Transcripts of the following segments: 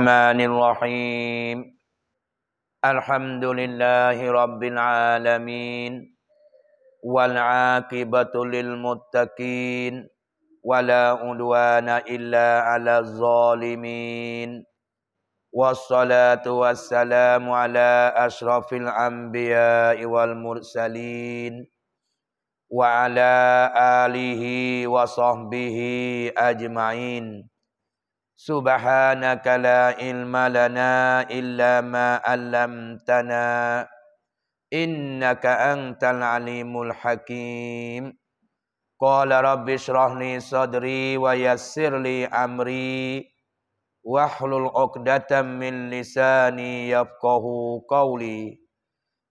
الرحمن الرحيم الحمد لله رب العالمين والعاقبة للمتقين ولا عدوان إلا على الظالمين والصلاة والسلام على أشرف الأنبياء والمرسلين وعلى آله وصحبه أجمعين سبحانك لا علم لنا إلا ما علمتنا إنك أنت العليم الحكيم قال رب اشرح لي صدري ويسر لي أمري واحلل عقدة من لساني يفقه قولي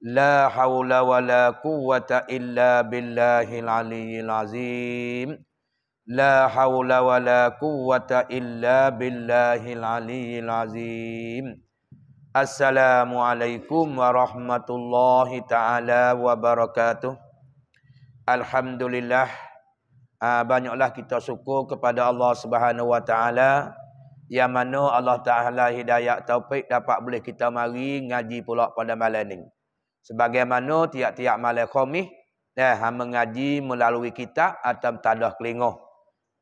لا حول ولا قوة إلا بالله العلي العظيم La hawla wa la quwwata illa billahil aliyyil azim. Assalamualaikum warahmatullahi ta'ala wabarakatuh. Alhamdulillah. Ah, banyaklah kita syukur kepada Allah subhanahu wa ta'ala. Yang mana Allah ta'ala hidayat taufik dapat boleh kita mari ngaji pula pada malam ini. Sebagaimana tiap-tiap malam khumih. Eh, mengaji melalui kitab atau tadah kelingoh.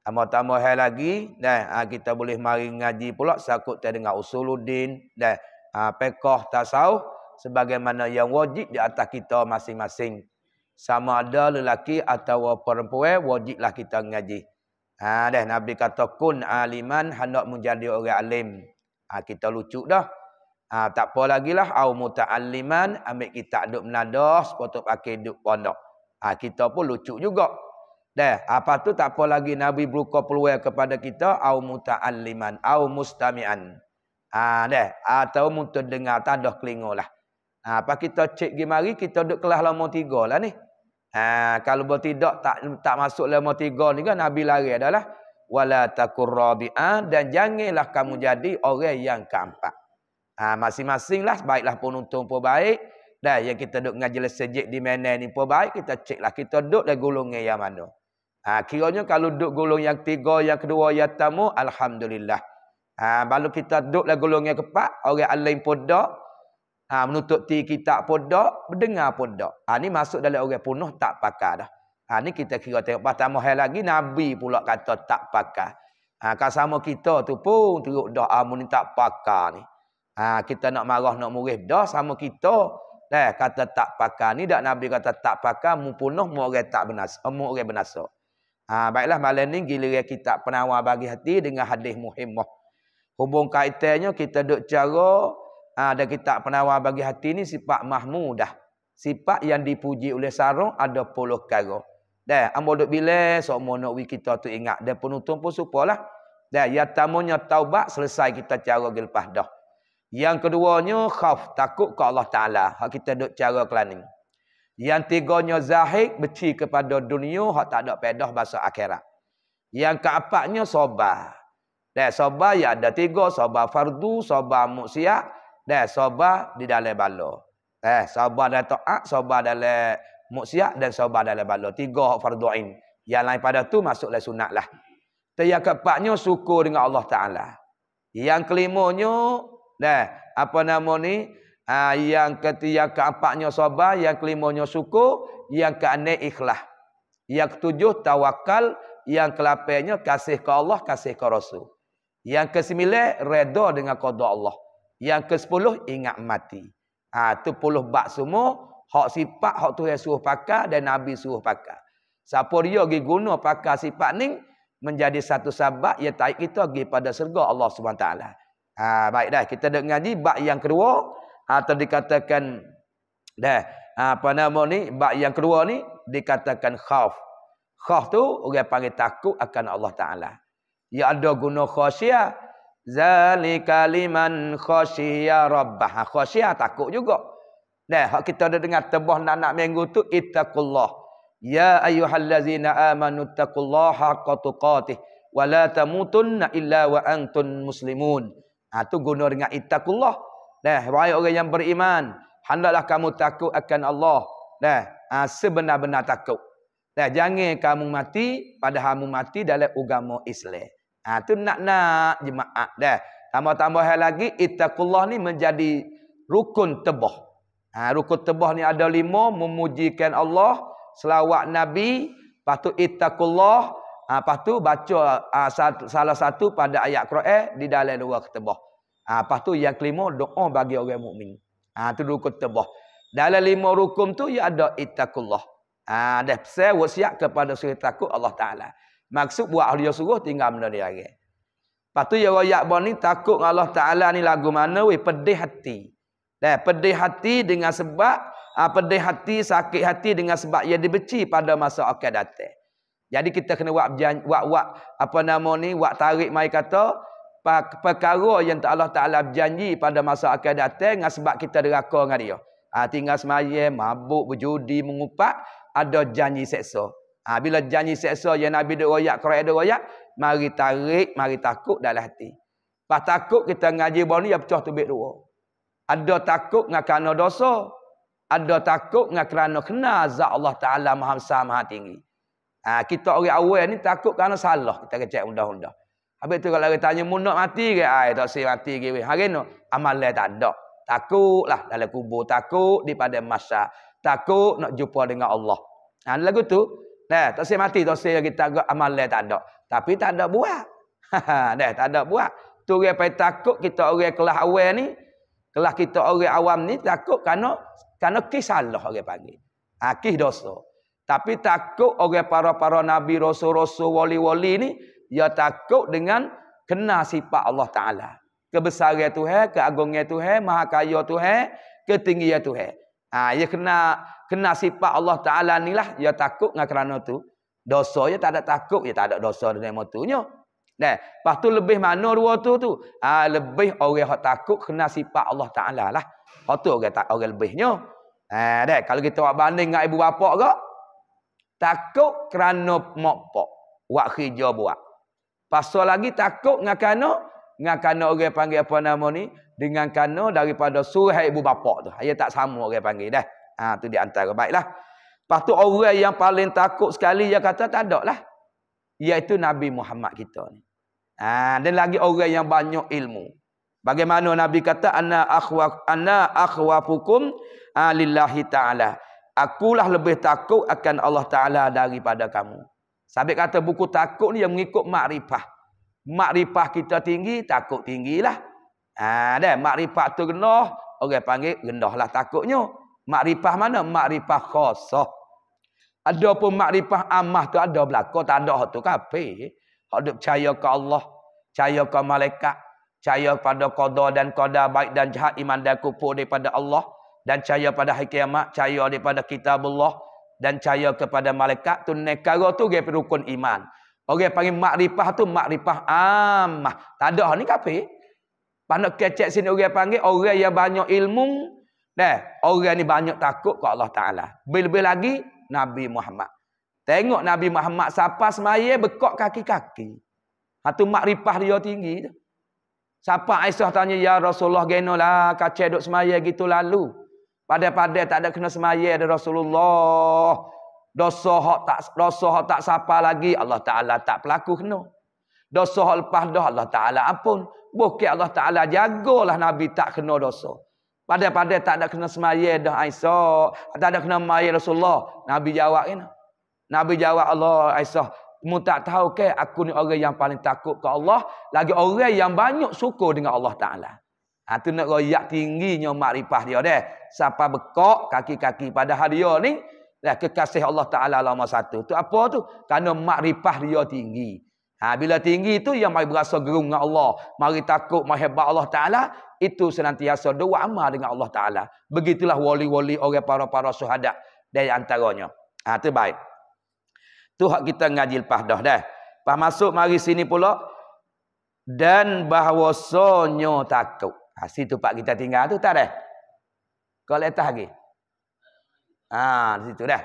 Tambah-tambah hal lagi, dah ah, kita boleh mari ngaji pula sakut tak dengar usuluddin dan ah, pekoh tasawuf sebagaimana yang wajib di atas kita masing-masing. Sama ada lelaki atau perempuan wajiblah kita ngaji. Ha dah Nabi kata kun aliman hendak menjadi orang alim. Ha, kita lucu dah. Ha, tak apa lagi lah. Au muta'alliman. Ambil kita duk menadah. Sepotong pakai duk pondok. Ha, kita pun lucu juga. Dah, apa tu tak apa lagi Nabi buka peluang kepada kita au muta'alliman au mustami'an. Ah ha, dah, atau mutu dengar tadah kelingolah. ha, apa kita cek gimari kita duduk kelas lama tiga lah ni. Ha, kalau buat tidak tak tak masuk lama tiga ni kan Nabi lari adalah wala takurrabi'a dan janganlah kamu jadi orang yang keempat. Ah ha, masing-masinglah baiklah penuntung pun baik. Dah yang kita duduk ngaji lesejik lah di mana ni pun baik. Kita ceklah. Kita duduk dah gulungnya yang mana. Ha, kiranya kalau duduk golong yang tiga, yang kedua, yang tamu, Alhamdulillah. Ha, baru kita duduklah golong yang keempat, orang lain podok. Ha, menutup ti kita podok, berdengar podok. Ha, ini masuk dalam orang penuh tak pakar dah. Ha, ini kita kira tengok. Pertama hari lagi, Nabi pula kata tak pakar. Ha, kalau sama kita tu pun teruk dah, amun ah, ni tak pakar ni. Ha, kita nak marah, nak murid dah, sama kita. Eh, kata tak pakar ni, dah Nabi kata tak pakar, mu penuh, mu orang tak benasa. Mu orang benasa ha, baiklah malam ni giliran kita penawar bagi hati dengan hadis muhimmah. Hubung kaitannya kita duk cara ha, ada kita penawar bagi hati ni sifat mahmudah. Sifat yang dipuji oleh sarung ada puluh kara. Dah ambo duk bilas semua so, nak wi kita tu ingat dan penutup pun supalah. Dah ya tamunya taubat selesai kita cara gelpah dah. Yang keduanya khauf takut ke Allah Taala. Hak kita duk cara kelaning. Yang tiganya zahid beci kepada dunia hak tak ada pedah bahasa akhirat. Yang keempatnya sabar. Dan sabar ya ada tiga, sabar fardu, sabar muksiat dan sabar di dalam bala. Eh, sabar dalam taat, sabar dalam muksiat dan sabar dalam bala. Tiga hak fardu ain. Yang lain pada tu masuklah sunat lah. Tapi Yang keempatnya syukur dengan Allah Taala. Yang kelimanya dah apa nama ni? Ah yang ketiga keempatnya sabar, yang kelimanya syukur, yang keenam ikhlas. Yang ketujuh tawakal, yang kelapannya kasih ke Allah, kasih ke Rasul. Yang kesembilan redha dengan qada Allah. Yang kesepuluh ingat mati. Ah tu puluh bab semua, hak sifat hak Tuhan suruh pakai dan Nabi suruh pakai. Siapa dia pergi guna pakai sifat ni menjadi satu sahabat yang taik kita pergi pada surga Allah Subhanahu taala. Ah baik dah kita dah ngaji bab yang kedua atau dikatakan dah ha, apa nama ni bab yang kedua ni dikatakan khauf. Khauf tu orang panggil takut akan Allah Taala. Ya ada guna khasyah zalika liman rabbah. Ha, khasyah takut juga. Nah, kita ada dengar tebah anak-anak minggu tu ittaqullah. Ya ayyuhallazina amanu taqullaha haqqa tuqatih wa la tamutunna illa wa antum muslimun. Ah ha, tu guna dengan ittaqullah. Nah, wahai orang yang beriman, hendaklah kamu takut akan Allah. Nah, ha, sebenar-benar takut. Nah, jangan kamu mati padahal kamu mati dalam agama Islam. Ha, tu nak-nak jemaah. Nah, tambah-tambah lagi ittaqullah ni menjadi rukun tebah. Ha, rukun tebah ni ada lima. memujikan Allah, selawat nabi, patut ittaqullah, ha, tu? baca ha, salah satu pada ayat Quran di dalam dua ketebah. Ha, lepas tu yang kelima doa bagi orang mukmin. Ha tu rukun tebah. Dalam lima rukun tu ya ada ittaqullah. Ha ada pesan wasiat kepada suri takut Allah Taala. Maksud buat ahli suruh tinggal benda ni lagi. Lepas tu ya royak ni takut dengan Allah Taala ni lagu mana we pedih hati. Dah pedih hati dengan sebab ha, pedih hati sakit hati dengan sebab ia dibeci pada masa akan datang. Jadi kita kena buat buat apa nama ni buat tarik mai kata perkara yang Allah Ta'ala berjanji pada masa akan datang ah, sebab kita deraka dengan dia. Ha, tinggal semayang, mabuk, berjudi, mengupak, ada janji seksa. Ha, bila janji seksa yang Nabi duk royak, Quran duk royak, mari tarik, mari takut dalam hati. Lepas takut kita ngaji bawah ni, ya pecah tu bit dua. Ada takut dengan kerana dosa. Ada takut dengan kerana kena azab Allah Ta'ala maha besar, tinggi. Ha, kita orang awal ni takut kerana salah. Kita kecek undang-undang. Habis tu kalau dia tanya mu nak mati ke? Ai ah, tak si mati ke weh. Hari ni amalan tak ada. Takutlah dalam kubur takut di pada masa. Takut nak jumpa dengan Allah. Ha nah, lagu tu. Nah, tak si mati tak si kita agak amalan tak ada. Tapi tak ada buat. Ha dah tak ada buat. Tu dia pai takut kita orang kelas awal ni, kelas kita orang awam ni takut kerana kerana kisalah orang panggil. Akih ha, dosa. Tapi takut orang para-para nabi, rasul-rasul, wali-wali ni Ya takut dengan kena sifat Allah Ta'ala. Kebesaran Tuhan, keagungan Tuhan, maha kaya Tuhan, ketinggian Tuhan. Ha, ia kena kena sifat Allah Ta'ala ni lah, Ya takut dengan kerana tu. Dosa ya tak ada takut, ya tak ada dosa dengan motunya. Nah, lepas tu lebih mana dua tu tu? Ha, lebih orang yang takut kena sifat Allah Ta'ala lah. Lepas tu orang, tak, orang lebihnya. Ha, dah, kalau kita buat banding dengan ibu bapa ke, takut kerana mokpok. Wak hijau buat. Pasal lagi takut dengan kano. Dengan kano orang panggil apa nama ni. Dengan kano daripada surah ibu bapa tu. Dia tak sama orang panggil dah. Ha, tu di antara baiklah. Lepas tu orang yang paling takut sekali dia kata tak ada lah. Iaitu Nabi Muhammad kita ni. Ha, dan lagi orang yang banyak ilmu. Bagaimana Nabi kata ana akhwa ana akhwafukum lillahi taala. Akulah lebih takut akan Allah taala daripada kamu. Sabit kata buku takut ni yang mengikut makrifah. Makrifah kita tinggi, takut tinggilah. Ada ha, makrifah tu genoh, orang panggil gendahlah takutnya. Makrifah mana? Makrifah khosoh. Ada pun makrifah amah tu ada belakang, tak ada tu kapi. Hak duk percaya ke Allah, percaya ke malaikat, percaya pada qada dan qada baik dan jahat iman dan kufur daripada Allah dan percaya pada hari kiamat, percaya daripada kitab Allah dan cahaya kepada malaikat tu nekara tu gaya rukun iman. Orang panggil makrifah tu makrifah amah. Tak ada ni kafe. Panak kecek sini orang panggil orang yang banyak ilmu. Dah, orang ni banyak takut ke Allah Taala. Lebih-lebih lagi Nabi Muhammad. Tengok Nabi Muhammad siapa semaya bekok kaki-kaki. Ha tu makrifah dia tinggi tu. Siapa Aisyah tanya ya Rasulullah genolah kacek duk semaya gitu lalu. Pada-pada tak ada kena semaya ada Rasulullah. Dosa hak tak dosa hak tak sapa lagi Allah Taala tak pelaku kena. Dosa hak lepas dah Allah Taala ampun. Bukit Allah Taala jagalah Nabi tak kena dosa. Pada-pada tak ada kena semaya dah Aisyah. Tak ada kena semaya Rasulullah. Nabi jawab kena. Nabi jawab Allah Aisyah. Mu tak tahu ke aku ni orang yang paling takut ke Allah. Lagi orang yang banyak suku dengan Allah Ta'ala. Ha tu nak royak tingginya makrifah dia deh. Siapa bekok kaki-kaki pada dia ni lah kekasih Allah Taala lama satu. Tu apa tu? Karena makrifah dia tinggi. Ha bila tinggi tu yang mai berasa gerung dengan Allah, mari takut hebat Allah Taala itu senantiasa doa amal dengan Allah Taala. Begitulah wali-wali orang para-para syuhada dari antaranya. Ha tu baik. Tu hak kita ngaji lepas dah dah. Pas masuk mari sini pula dan bahwasanya takut. Ha, tu pak kita tinggal tu tak dah. Kau letak lagi. Ha, di situ dah.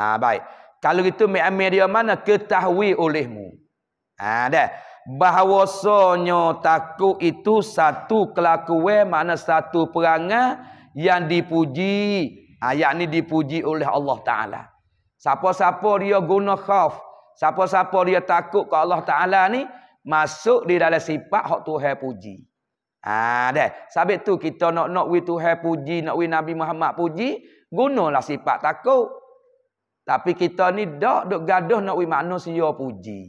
Ha, baik. Kalau itu mi'amir dia mana? Ketahui olehmu. Ha, dah. Bahawasanya takut itu satu kelakuan. Mana satu perangai yang dipuji. Ha, yang ini dipuji oleh Allah Ta'ala. Siapa-siapa dia guna khauf. Siapa-siapa dia takut ke Allah Ta'ala ni. Masuk di dalam sifat yang Tuhan puji. Puji. Haa, dah. Sebab tu kita nak nak we Tuhan puji, nak we Nabi Muhammad puji, gunalah sifat takut. Tapi kita ni dah, dah gaduh nak we manusia puji.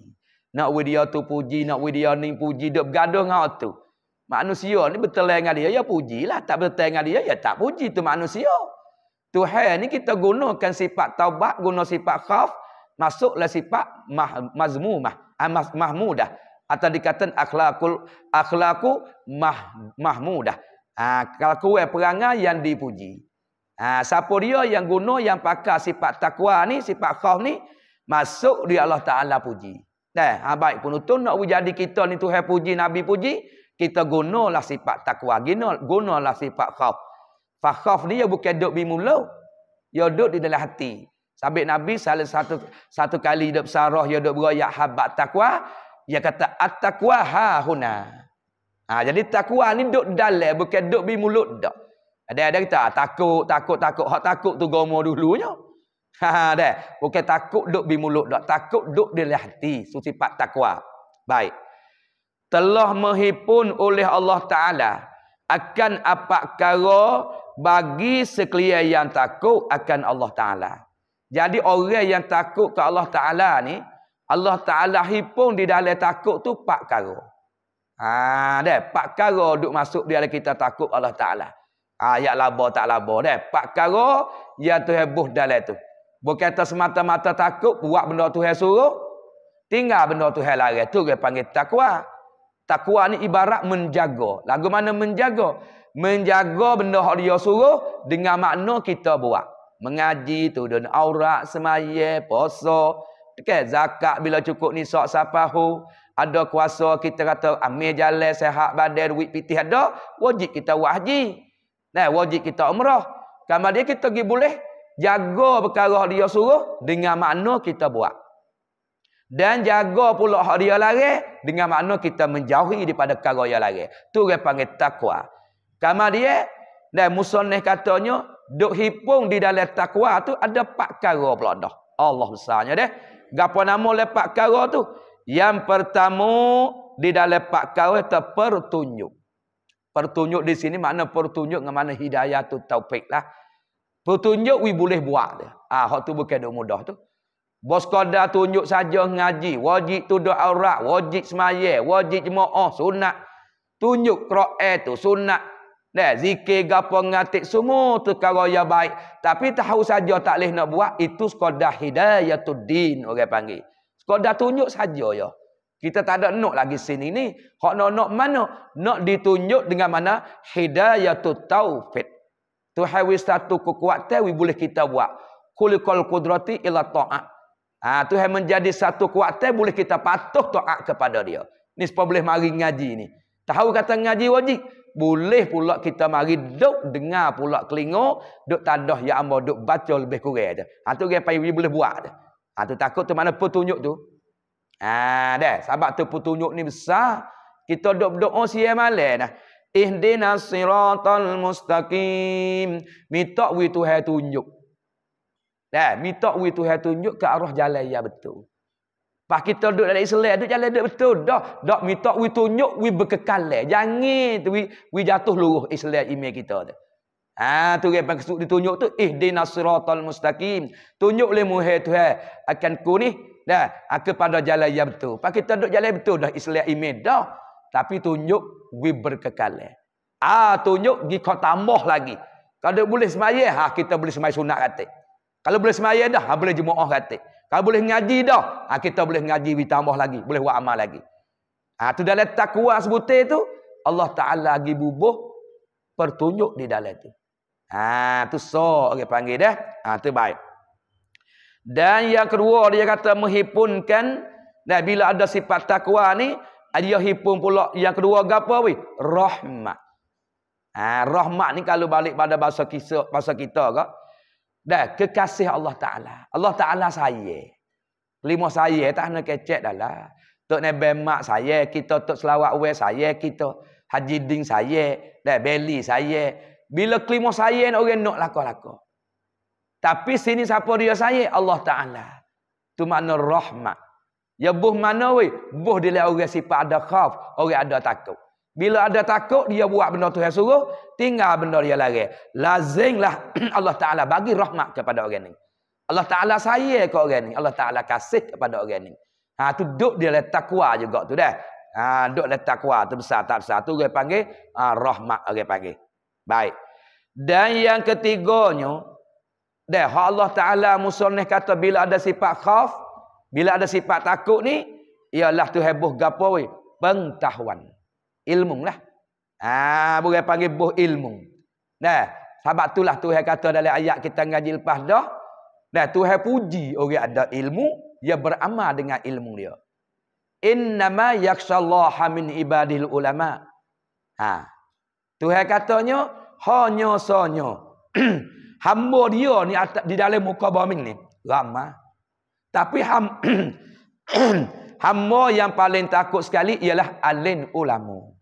Nak we dia tu puji, nak we dia ni puji, dah gaduh dengan orang tu. Manusia ni betul dengan dia, ya puji lah, Tak betul dengan dia, ya tak puji tu manusia. Tuhan ni kita gunakan sifat taubat, guna sifat khaf, masuklah sifat mah, mazmumah, mah, mahmudah. Mah, mah, mah, mah, mah, atau dikatakan akhlakul akhlaku mah, mahmudah. Ha, kalau kue perangai yang dipuji. Ha, siapa dia yang guna yang pakai sifat takwa ni, sifat khauf ni masuk di Allah Taala puji. Nah, ha, baik penutur nak jadi kita ni tu puji, Nabi puji, kita gunalah sifat takwa, gunalah sifat khauf. Fa khauf ni ya bukan dok bimulo, ya duk di dalam hati. Sabit Nabi salah satu satu kali hidup sarah ya duk beroyak habat takwa, dia kata at-taqwa ha huna. Ha, jadi takwa ni duk dalam bukan duk bi mulut dak. Ada ada kita ah, takut takut takut hak takut tu gomo dulunya. Ha, ha ada. Bukan takut duk bi mulut dak. Takut duk di hati su sifat takwa. Baik. Telah menghimpun oleh Allah Taala akan apa kara bagi sekalian yang takut akan Allah Taala. Jadi orang yang takut ke Allah Taala ni Allah Ta'ala hipung di dalam takut tu pak karo. Ha, deh, pak karo duk masuk di dia kita takut Allah Ta'ala. Ha, ya labo tak labo deh. Pak karo ya tu hebuh dalam tu. Bukan semata-mata mata takut buat benda tu yang suruh. Tinggal benda tu yang lari. Tu dia panggil takwa. Takwa ni ibarat menjaga. Lagu mana menjaga? Menjaga benda yang dia suruh dengan makna kita buat. Mengaji, tu dan aurat, semaya, poso. Okay, zakat bila cukup ni sok sapahu. Ada kuasa kita kata amir jalan, sehat badan, duit pitih ada. Wajib kita buat haji. Nah, wajib kita umrah. Kamu dia kita pergi boleh. Jaga perkara dia suruh dengan makna kita buat. Dan jaga pula hak dia lari dengan makna kita menjauhi daripada perkara dia lari. Tu dia panggil takwa. Kamu dia dan musonih katanya duk hipung di dalam takwa tu ada empat perkara pula dah. Allah besarnya deh. Gapo nama lepak kara tu? Yang pertama di dalam lepak kara terpertunjuk. Pertunjuk di sini makna pertunjuk dengan makna hidayah tu taufik lah. Pertunjuk we boleh buat dia. Ah, ha, hak tu bukan dok mudah tu. Bos kada tunjuk saja ngaji, wajib tu do aurat, wajib semaya, wajib jemaah, sunat. Tunjuk Quran tu sunat, Nah, zikir gapo ngatik semua tu kalau ya baik. Tapi tahu saja tak leh nak buat itu skoda hidayah tu din orang panggil. skoda tunjuk saja ya. Kita tak ada nok lagi sini ni. Hak nak nok mana? Nak ditunjuk dengan mana? hidayah Hidayatul taufik. Tu hawi satu kekuatan we boleh kita buat. kulikal kudrati ila ta'a. Ha, tu yang menjadi satu kuatnya boleh kita patuh ta'a kepada dia. Ni sebab boleh mari ngaji ni. Tahu kata ngaji wajib boleh pula kita mari duk dengar pula kelingok duk tadah ya ambo duk baca lebih kurang aja ha tu gaya pai boleh buat aja ha tu takut tu mana petunjuk tu ha dah sebab tu petunjuk ni besar kita duk berdoa siang malam Nah, ihdinas siratal mustaqim minta wi tunjuk dah minta wi tunjuk ke arah jalan yang betul Pak kita duduk dalam Islam, duduk jalan duduk betul. Dah, dah minta we tunjuk, we berkekalan. Jangan tu, we, we jatuh luruh Islam imej kita tu. Ha, tu dia pangkesuk ditunjuk tu, eh di nasiratul mustaqim. Tunjuk oleh muhe tu, eh. akan ku ni, dah, aku pada jalan yang betul. Pak kita duduk jalan betul, dah Islam imej dah. Tapi tunjuk, we berkekalan. Ha, tunjuk, kita tambah lagi. Kalau boleh semayah, ha, kita boleh semayah sunat katik. Kalau boleh semayah dah, ha, boleh jemaah katik. Kalau boleh ngaji dah, ha, kita boleh ngaji ditambah lagi, boleh buat amal lagi. Ha tu dalam takwa sebutir tu, Allah Taala lagi bubuh pertunjuk di dalam tu. Ha tu so orang okay, panggil dah. Ha tu baik. Dan yang kedua dia kata menghimpunkan dan bila ada sifat takwa ni, dia himpun pula yang kedua gapo weh? Rahmat. Ha rahmat ni kalau balik pada bahasa kisah bahasa kita kak dan kekasih Allah Ta'ala. Allah Ta'ala saya. Lima saya tak nak kecek dah lah. Tok Neben Mak saya, kita Tok selawat Uwe saya, kita Haji Ding saya, dan Beli saya. Bila kelima saya, orang nak laku-laku. Tapi sini siapa dia saya? Allah Ta'ala. Itu makna rahmat. Ya buh mana weh? Buh dia orang sifat ada khaf, orang ada takut. Bila ada takut dia buat benda Tuhan suruh, tinggal benda dia lari. Lazimlah Allah Taala bagi rahmat kepada orang ini. Allah Taala sayang ke orang ini, Allah Taala kasih kepada orang ini. Ha tu duk dia letak takwa juga tu dah. Ha duk letak takwa tu besar tak besar tu orang panggil ha, rahmat orang panggil. Baik. Dan yang ketiganya dah Allah Taala musonih kata bila ada sifat khauf, bila ada sifat takut ni ialah tu heboh gapo we? Pengetahuan ilmu lah. Ah, ha, boleh panggil buh ilmu. Nah, sahabat itulah Tuhan kata dalam ayat kita ngaji lepas dah. Nah, Tuhan puji orang ada ilmu, dia beramal dengan ilmu dia. Innama yakshallaha min ibadil ulama. Ha. Tuhan katanya hanya sonyo. hamba dia ni di dalam muka bumi ni lama. Tapi ham hamba yang paling takut sekali ialah alin ulama.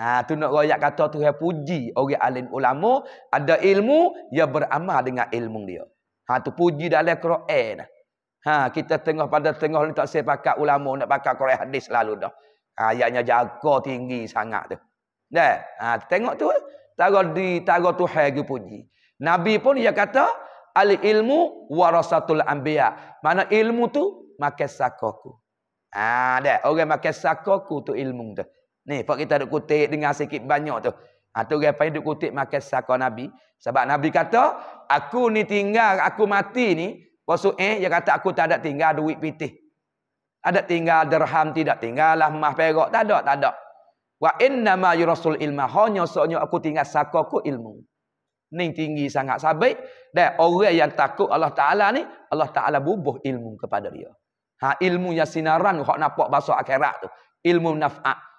Ha, tu nak rakyat kata tu yang puji orang alim ulama. Ada ilmu, ia beramal dengan ilmu dia. Ha, tu puji dalam Quran. Ha, kita tengah pada tengah ni tak saya pakai ulama. Nak pakai Quran hadis lalu dah. Ha, ayatnya jaga tinggi sangat tu. Dah, ha, tengok tu. Tara di, tara tu hari puji. Nabi pun dia kata, Al ilmu warasatul anbiya. Mana ilmu tu? Makan sakoku. Ha, dah. Orang makan tu ilmu tu. Ni, pak kita duk kutip dengar sikit banyak tu. Ha tu gapai duk kutip makan sako nabi. Sebab nabi kata, aku ni tinggal, aku mati ni, waso eh dia kata aku tak ada tinggal duit pitih. Ada tinggal dirham tidak tinggal lah mah perak, tak ada, tak ada. Wa inna ma yurasul ilma hanya soalnya aku tinggal sako ku ilmu. Ni tinggi sangat sabit dan orang yang takut Allah Taala ni, Allah Taala bubuh ilmu kepada dia. Ha ilmu yang sinaran hok nampak bahasa akhirat tu. Ilmu naf'a.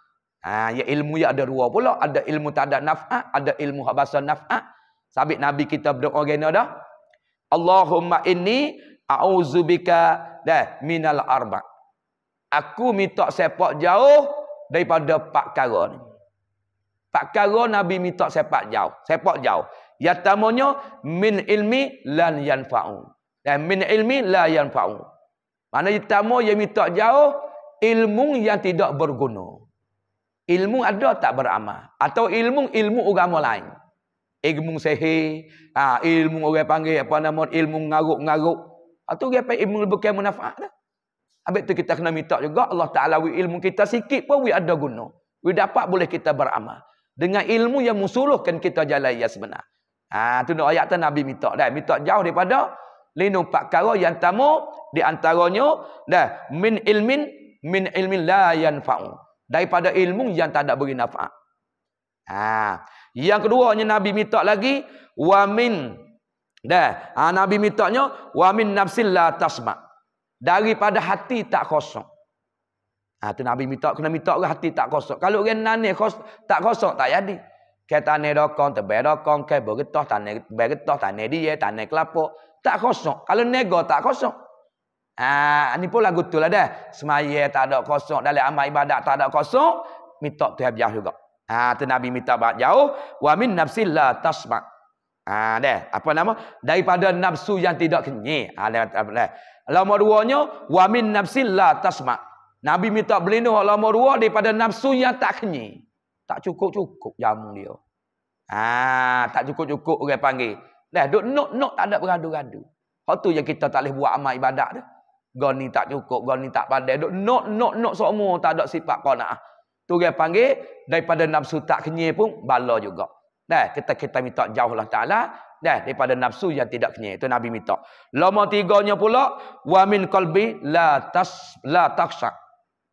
Ha, ya ilmu ya ada dua pula. Ada ilmu tak ada naf'at. Ada ilmu hak bahasa naf'at. Sabit Nabi kita berdoa gana dah. Allahumma inni a'uzubika dah minal arba' Aku minta sepak jauh daripada Pak Karun. Pak Karun Nabi minta sepak jauh. Sepak jauh. Yang tamanya, min ilmi lan yanfa'u. Dan eh, min ilmi la yanfa'u. Mana yang tamo yang minta jauh, ilmu yang tidak berguna ilmu ada tak beramal atau ilmu ilmu agama lain ilmu sihir ah ilmu orang panggil apa nama ilmu ngaruk-ngaruk atau dia panggil ilmu bukan manfaat dah habis tu kita kena minta juga Allah Taala wi ilmu kita sikit pun wi ada guna wi dapat boleh kita beramal dengan ilmu yang musuluhkan kita jalan yang sebenar ha tu nak ayat tu nabi minta dah minta jauh daripada lain pak perkara yang tamu di antaranya dah min ilmin min ilmin la yanfa'u daripada ilmu yang tak ada beri nafa'at. Ha. Yang kedua keduanya Nabi minta lagi wa min dah. Ha, Nabi mintanya wa min nafsil la tasma. Daripada hati tak kosong. Ha tu Nabi minta kena minta ke hati tak kosong. Kalau orang nani kos, tak kosong tak jadi. Kata ne dokon te be dokon ke bergetoh tane bergetoh tane dia tane kelapo tak kosong. Kalau nego tak kosong. Ah, ni pula lagu tu lah dah. Semaya tak ada kosong. Dalam amal ibadat tak ada kosong. Minta tu yang jauh juga. Ah, tu Nabi minta bahagian jauh. Wa min nafsillah tasma' Ah, dah. Apa nama? Daripada nafsu yang tidak kenyi. Ah, dah, dah, Lama ruanya. Wa min nafsillah tasma' Nabi minta berlindung lama ruang daripada nafsu yang tak kenyi. Tak cukup-cukup jamu dia. Ah, tak cukup-cukup orang panggil. Dah, duduk nuk-nuk tak ada beradu adu Hal tu yang kita tak boleh buat amal ibadat dah. Gon tak cukup, gon tak pandai. Dok nok nok nok semua tak ada sifat qanaah. Tu dia panggil daripada nafsu tak kenyir pun bala juga. Dah, kita kita minta jauhlah Taala dah daripada nafsu yang tidak kenyir. Itu Nabi minta. Lama tiganya pula wa min qalbi la tas la taksa.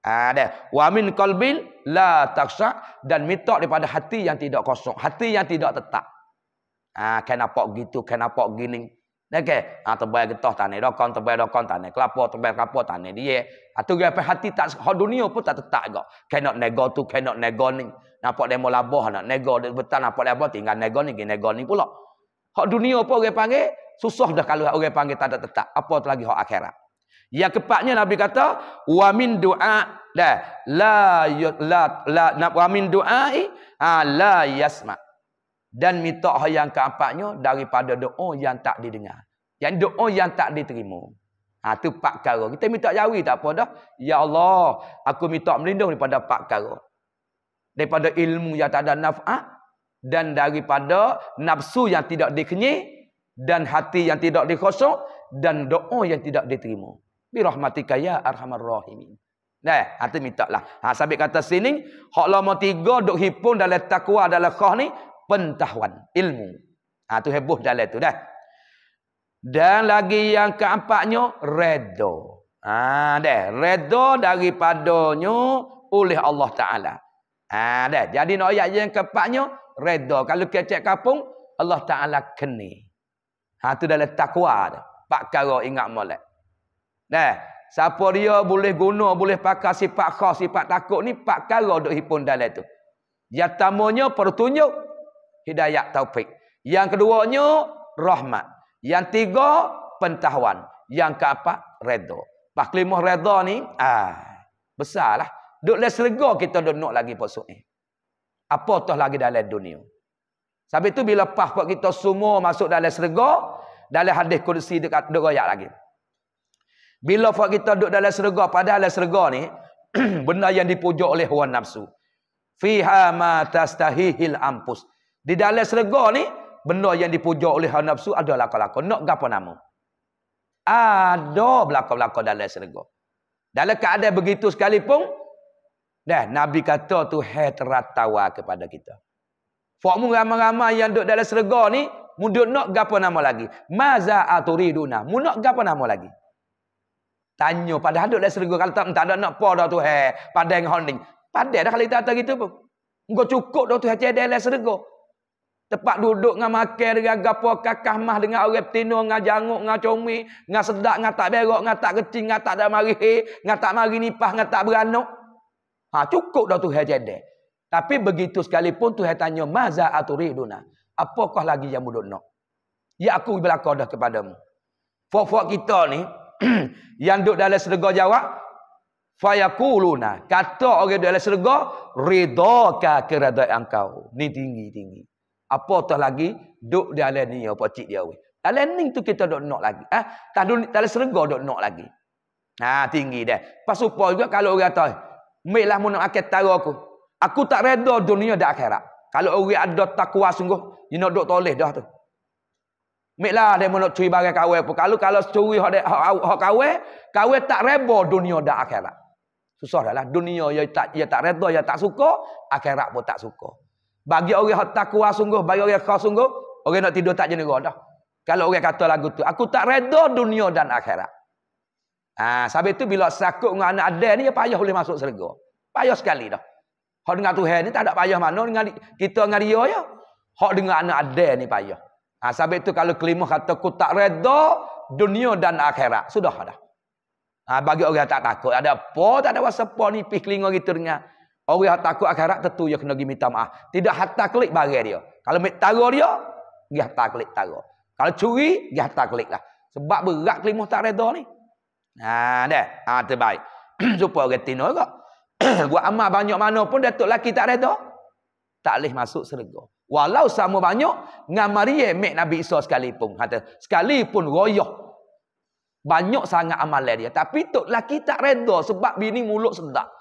Ada ha, wa min qalbi la taksa dan minta daripada hati yang tidak kosong, hati yang tidak tetap. Ah ha, kenapa begitu? Kenapa gini? Nak ah ha, tebal getah tanah, dokon, tebal rokon tanah, kelapa tebal kelapa tanah ha, dia. Atu ah, gapai hati tak hak dunia pun tak tetak gak. Cannot nego tu, cannot nego ni. Nampak dia mau labah nak nego dia betul nampak dia apa tinggal nego ni, nego ni pula. Hak dunia apa orang panggil? Susah dah kalau orang panggil tak ada tetak. Apa lagi hak akhirat? Yang kepaknya Nabi kata, wa min du'a la la la wa min du'ai ha, la yasma' dan minta yang keempatnya daripada doa yang tak didengar yang doa yang tak diterima ha tu pak karo kita minta jawi tak apa dah ya Allah aku minta melindung daripada pak karo daripada ilmu yang tak ada nafa' dan daripada nafsu yang tidak dikenyi dan hati yang tidak dikosong, dan doa yang tidak diterima bi rahmatika ya arhamar rahimin Nah, hati minta lah. Ha, sambil kata sini, hak lama tiga duk hipung dalam takwa dalam khah ni, pentahuan ilmu. Ha tu heboh dalam tu dah. Dan lagi yang keempatnya redha. Ha dah, redha daripadanya oleh Allah Taala. Ha dah. Jadi nak ayat yang keempatnya redha. Kalau kecek kapung Allah Taala keni. Ha tu dalam takwa dah. Pak kara ingat molek. Dah. Siapa dia boleh guna, boleh pakai sifat khas, sifat takut ni, pak kara duk hipun dalam tu. Yang tamanya pertunjuk hidayah taufik. Yang keduanya rahmat. Yang tiga pentahuan. Yang keempat redha. Pak lima redha ni ah besarlah. Duk les lega kita duk nok lagi pasuk ni. Apa toh lagi dalam dunia. Sampai tu bila pas pak kita semua masuk dalam syurga, dalam hadis kursi dekat duk royak lagi. Bila pak kita duk dalam syurga, pada dalam syurga ni benda yang dipuja oleh hawa nafsu. Fiha ma tastahihil ampus. Di dalam serga ni, benda yang dipuja oleh hawa nafsu ada laka-laka. Nak gapa nama? Ada belakon belaka dalam serga. Dalam keadaan begitu sekalipun, dah Nabi kata tu heteratawa kepada kita. Fakmu ramai-ramai yang duduk dalam serga ni, mudut nak gapa nama lagi. Maza aturiduna. Mu nak gapa nama lagi. Tanya pada hadut dalam serga. Kalau tak, tak ada nak apa dah tu. Hey, pada yang honding. Pada dah kalau kita kata gitu pun. Enggak cukup dah tu. Hati ada dalam serga. Tempat duduk dengan makan dengan gapo kakah mah dengan orang betino dengan janguk dengan comi, dengan sedak dengan tak berok, dengan tak kecil, dengan tak ada mari he, dengan tak mari nipah, dengan tak beranak. Ha cukup dah tu jadi. Tapi begitu sekalipun Tuhan tanya maza aturiduna? Apakah lagi yang mudok nak? Ya aku berlaku dah kepadamu. Fok-fok kita ni yang duduk dalam serga jawab fayakuluna kata orang duduk dalam serga ridaka kerada engkau ni tinggi-tinggi apa tah lagi duk di alam ni apa cik dia alam ni tu kita duk nak lagi ah tah tah serga duk nak lagi ha tinggi dah pas upo juga kalau orang tahu melah mun nak akan tara aku aku tak reda dunia dah akhirat kalau orang ada takwa sungguh dia nak duk toleh dah tu Miklah dia mau curi barang kawai pun. Kalau kalau curi hak kawai, kawai tak reba dunia dah akhirat. Susah dah lah. Dunia yang tak, yang tak reda, yang tak suka, akhirat pun tak suka. Bagi orang yang takwa sungguh, bagi orang yang kau sungguh, orang nak tidur tak jenera dah. Kalau orang kata lagu tu, aku tak reda dunia dan akhirat. Ah, ha, sebab itu bila sakut dengan anak ada ni, ya payah boleh masuk serga. Payah sekali dah. Hak dengan Tuhan ni tak ada payah mana dengan kita dengan dia ya. Hak dengan anak ada ni payah. Ah, ha, sebab itu kalau kelima kata aku tak reda dunia dan akhirat, sudah dah. Ah, ha, bagi orang yang tak takut, ada apa, tak ada apa-apa ni, pergi kelima gitu dengan. Orang yang takut akhirat tentu dia kena minta maaf. Tidak harta kelik bagi dia. Kalau ambil taro dia, dia harta kelik taro. Kalau curi, dia harta kelik lah. Sebab berat kelimah tak reda ni. Haa, dah. Haa, terbaik. Supaya orang tino juga. Buat amal banyak mana pun, datuk lelaki tak reda. Tak boleh masuk serga. Walau sama banyak, dengan Maria, make Nabi Isa sekalipun. Kata, sekalipun royoh. Banyak sangat amal dia. Tapi tok lelaki tak reda sebab bini mulut sedap.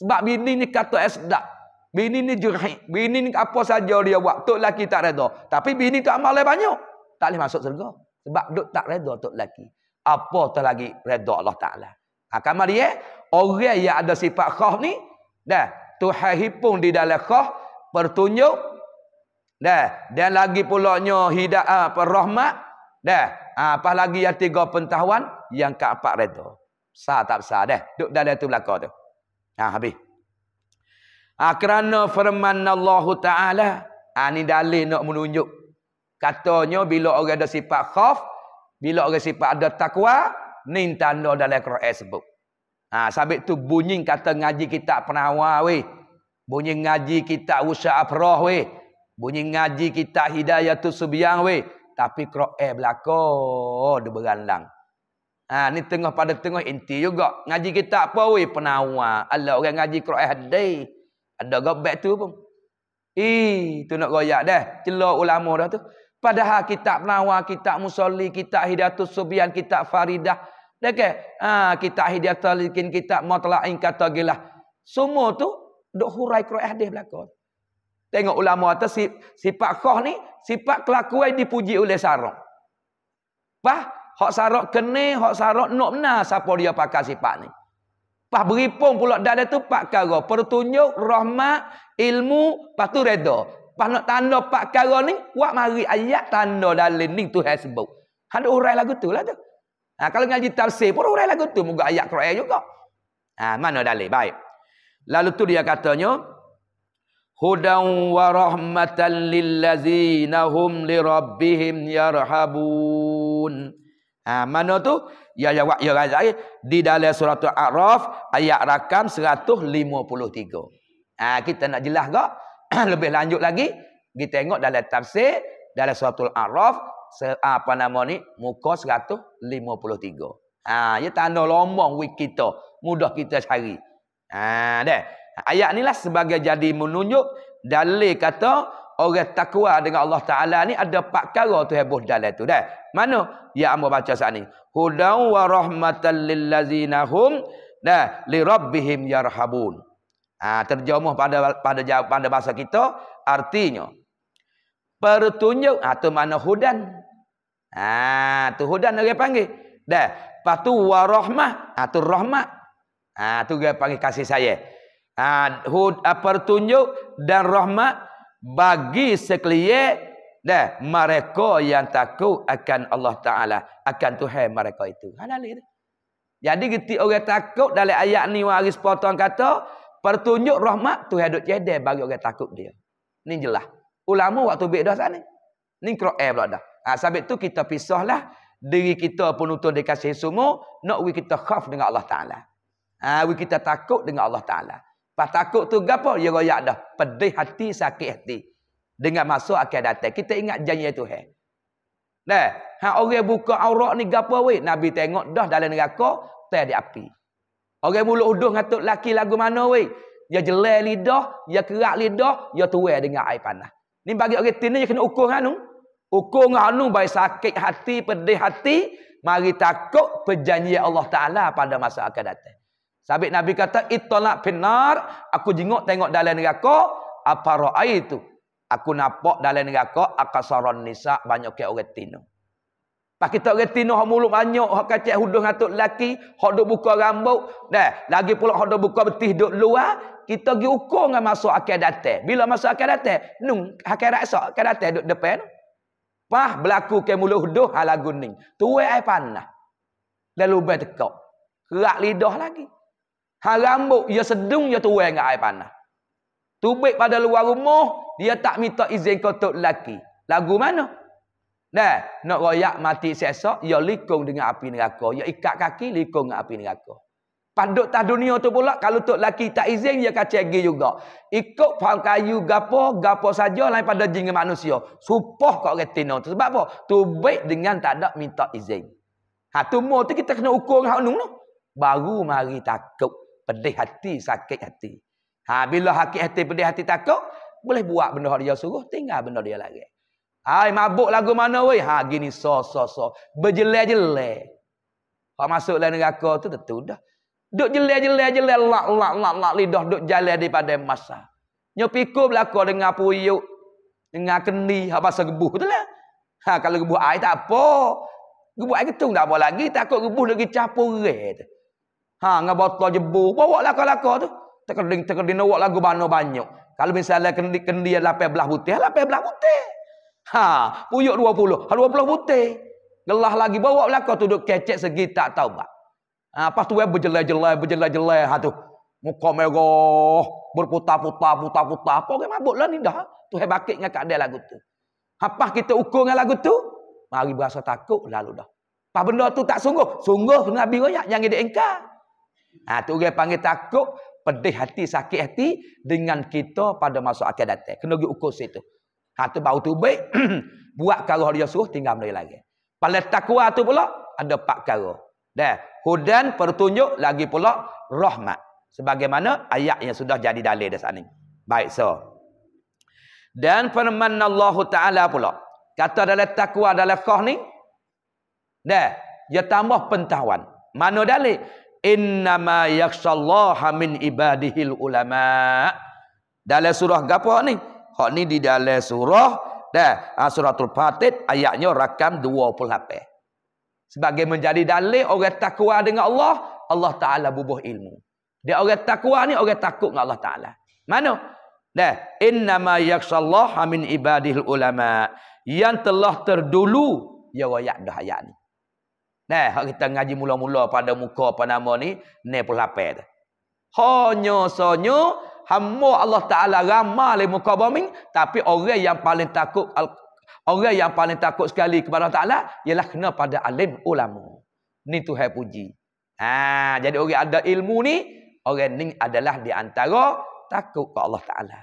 Sebab bini ni kata esdak. Bini ni jerai. Bini ni apa saja dia buat. Tok lelaki tak reda. Tapi bini tu amal lain banyak. Tak boleh masuk surga. Sebab duk tak reda tok lelaki. Apa tu lagi reda Allah Ta'ala. Akan ha, dia, eh. Orang yang ada sifat khah ni. Dah. tu hipung di dalam khah. Pertunjuk. Dah. Dan lagi pulaknya hidak ah, perrahmat. Dah. Ah, apa lagi yang tiga pentahuan. Yang Pak reda. Sah tak sah dah. Duk dalam tu belakang tu. Ha, habis. Ha, kerana firman Allah Ta'ala. Ha, ah, ini dalih nak menunjuk. Katanya bila orang ada sifat khaf. Bila orang sifat ada takwa. Ini tanda dalam Quran sebut. Ha, sabit tu bunyi kata ngaji kita penawar weh. Bunyi ngaji kita usaha afroh weh. Bunyi ngaji kita hidayah tu subiang we, Tapi Quran belako Oh, dia Ha, ni tengah pada tengah inti juga. Ngaji kita apa weh penawar. Allah orang ngaji Quran hadis. Ada gobek tu pun. Eh, tu nak royak dah. Celak ulama dah tu. Padahal kitab penawar, kitab musolli, kitab hidatus subyan, kitab faridah. dek ke? Ha, kitab hidatul likin, kitab matla'in kata gila. Semua tu dok hurai Quran hadis belakang. Tengok ulama atas sifat khah ni, sifat kelakuan dipuji oleh sarong Faham? Hak sarok kene, hak sarok nok na siapa dia pakai sifat ni. Pas beripung pula ada tu pak kara, pertunjuk, rahmat, ilmu, tu reda. Pas nak tanda pak kara ni, buat mari ayat tanda dan ni tu hasbu. Ada urai lagu tu lah tu. Ha, kalau ngaji tafsir pun urai lagu tu, moga ayat Quran juga. Ha, mana dalil? Baik. Lalu tu dia katanya, Hudan wa rahmatan lillazina hum rabbihim yarhabun. Ha, mana tu? Ya jawab ya Razali di dalam surah Al-A'raf ayat rakam 153. Ah ha, kita nak jelas gak? Lebih lanjut lagi kita tengok dalam tafsir dalam surah Al-A'raf apa nama ni muka 153. Ah ha, ya tanda lombong wik kita, mudah kita cari. Ah ha, deh. Ayat inilah sebagai jadi menunjuk dalil kata orang takwa dengan Allah Taala ni ada empat perkara tu heboh dalam tu dah. Mana? Ya ambo baca saat ni. Hudaw wa rahmatal lil ladzina hum dah li rabbihim yarhabun. Ah ha, terjemah pada pada pada bahasa kita artinya pertunjuk atau ha, mana hudan. Ah ha, tu hudan orang panggil. Dah. Patu wa rahmah atau ha, rahmat. Ah ha, tu orang panggil kasih saya. Ah ha, hud ha, pertunjuk dan rahmat bagi sekelier dah mereka yang takut akan Allah Taala akan Tuhan mereka itu halal jadi geti orang takut dalam ayat ni waris potong kata pertunjuk rahmat Tuhan duk jeda bagi orang takut dia ni jelas ulama waktu bid dah sana ni Quran pula dah ah ha, sabit tu kita pisahlah diri kita penuntun dikasih semua nak we kita khauf dengan Allah Taala ah ha, we kita takut dengan Allah Taala Pas takut tu gapo? Ya royak dah. Pedih hati, sakit hati. Dengan masuk akan datang. Kita ingat janji itu. Hai. Nah, ha, orang buka aurat ni gapo weh? Nabi tengok dah dalam neraka, teh di api. Orang mulut hudung ngatuk laki lagu mana weh? Ya jelai lidah, ya kerak lidah, ya tuai dengan air panas. Ni bagi orang tin ni kena ukur anu. Ukur anu bagi sakit hati, pedih hati, mari takut perjanjian Allah Taala pada masa akan datang. Sabit Nabi kata ittalak finnar, aku jenguk tengok dalam neraka, apa ra'ai itu? Aku nampak dalam neraka aqsarun nisa banyak ke orang tino. Pak kita orang tino hak mulut banyak, hak kecek hudung atuk lelaki, hak duk buka rambut, dah, lagi pula hak duk buka betih dok luar, kita gi ukur dengan masa akan datang. Bila masa akan datang? Nung, hak rasa akan datang duk depan. Pah berlaku ke mulut hudung hal lagu Tuai ai panah. Lalu bai tekak. Kerak lidah lagi. Hal rambut ia sedung ia tuai dengan air panah. Tubik pada luar rumah, dia tak minta izin kau tuk lelaki. Lagu mana? Nah, nak royak mati sesok, ia likung dengan api neraka. Ia ikat kaki, likung dengan api neraka. Paduk tak dunia tu pula, kalau tuk lelaki tak izin, ia kacegi juga. Ikut pang kayu gapo, gapo saja lain pada jingga manusia. Supoh kau retina tu. Sebab apa? Tubik dengan tak ada minta izin. Ha, tu tu kita kena ukur dengan hal ni. Baru mari takut. Pedih hati, sakit hati. Ha, bila sakit hati, pedih hati takut, boleh buat benda dia suruh, tinggal benda dia lagi. Hai, mabuk lagu mana weh? Ha, gini, so, so, so. Berjelai-jelai. Kalau masuk dalam neraka tu, tentu dah. Duk jelai-jelai-jelai, lak, lak, lak, lak, lidah, duk jalan pada masa. Nyopiku belakang dengan puyuk, dengan keni, apa pasal gebuh tu lah. Ha, kalau gebuh air tak apa. Gebuh air ketung tak apa lagi, takut gebuh nak kecah purih tu. Ha, dengan botol jebu. Bawa lah laka-laka tu. Terkeding-terkeding awak lagu bana banyak. Kalau misalnya kendi-kendi yang lapai belah putih. Lapai belah putih. Ha, puyuk dua puluh. Ha, dua puluh putih. Gelah lagi. Bawa laka tu duduk kecek segi tak tahu. Ha, lepas tu yang eh, berjelai-jelai, berjelai-jelai. Ha, tu. Muka merah. Berputar-putar, putar-putar. Apa yang mabuk lah ni dah. Tu yang bakit dengan kat lagu tu. Apa kita ukur dengan lagu tu? Mari berasa takut lalu dah. Apa benda tu tak sungguh? Sungguh Nabi Raya yang dia ingkar. Ha, tu orang panggil takut, pedih hati, sakit hati dengan kita pada masa akan datang. Kena pergi ukur situ. Ha, tu baru tu baik. Buat kalau dia suruh, tinggal benda lagi. Pada takwa tu pula, ada empat kalau. Dah, hudan, pertunjuk, lagi pula, rahmat. Sebagaimana ayat yang sudah jadi dalil di sana. Baik, so. Dan firman Allah Ta'ala pula. Kata dalam takwa dalam khah ni. Dah, dia tambah pentahuan. Mana dalil? innama yakhsallaha min ibadihil ulama dalam surah gapo ni hok ni di dalam surah dah ha, suratul fatih ayatnya rakam 28 sebagai menjadi dalil orang takwa dengan Allah Allah taala bubuh ilmu dia orang takwa ni orang takut dengan Allah taala mana dah innama yakhsallaha min ibadihil ulama yang telah terdulu ya wayak dah ayat ni Nah, kita ngaji mula-mula pada muka apa nama ni? Ni pun lapar. Hanya sonyo hamba Allah Taala ramah le muka bumi, tapi orang yang paling takut orang yang paling takut sekali kepada Allah Taala ialah kena pada alim ulama. Ni Tuhan puji. Ha, jadi orang ada ilmu ni, orang ni adalah di antara takut kepada Allah Taala.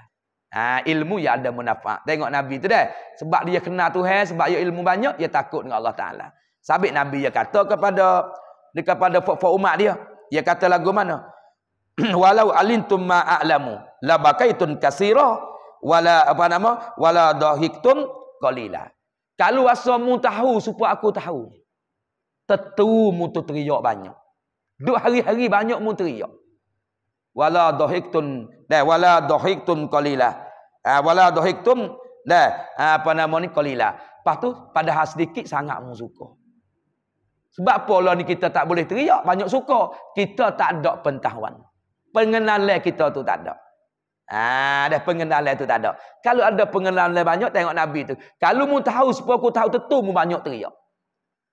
Ha, ilmu yang ada manfaat. Tengok Nabi tu dah. Sebab dia kenal Tuhan, sebab dia ilmu banyak, dia takut dengan Allah Taala. Sabit Nabi dia kata kepada kepada fak fak umat dia. Dia kata lagu mana? Walau alintum ma a'lamu la bakaitun katsira wala apa nama? wala dahiktum qalila. Kalau asamu tahu supaya aku tahu. Tetumu tu teriak banyak. Duk hari-hari banyak mu teriak. Wala dahiktun dah wala dahiktun qalila. Ah wala dahiktum dah apa nama ni qalila. Pastu padahal sedikit sangat mu suka. Sebab apa lah ni kita tak boleh teriak banyak suka. Kita tak ada pentahuan. Pengenalan kita tu tak ada. Ah, ha, dah pengenalan tu tak ada. Kalau ada pengenalan banyak tengok Nabi tu. Kalau mu tahu sebab aku tahu tentu mu banyak teriak.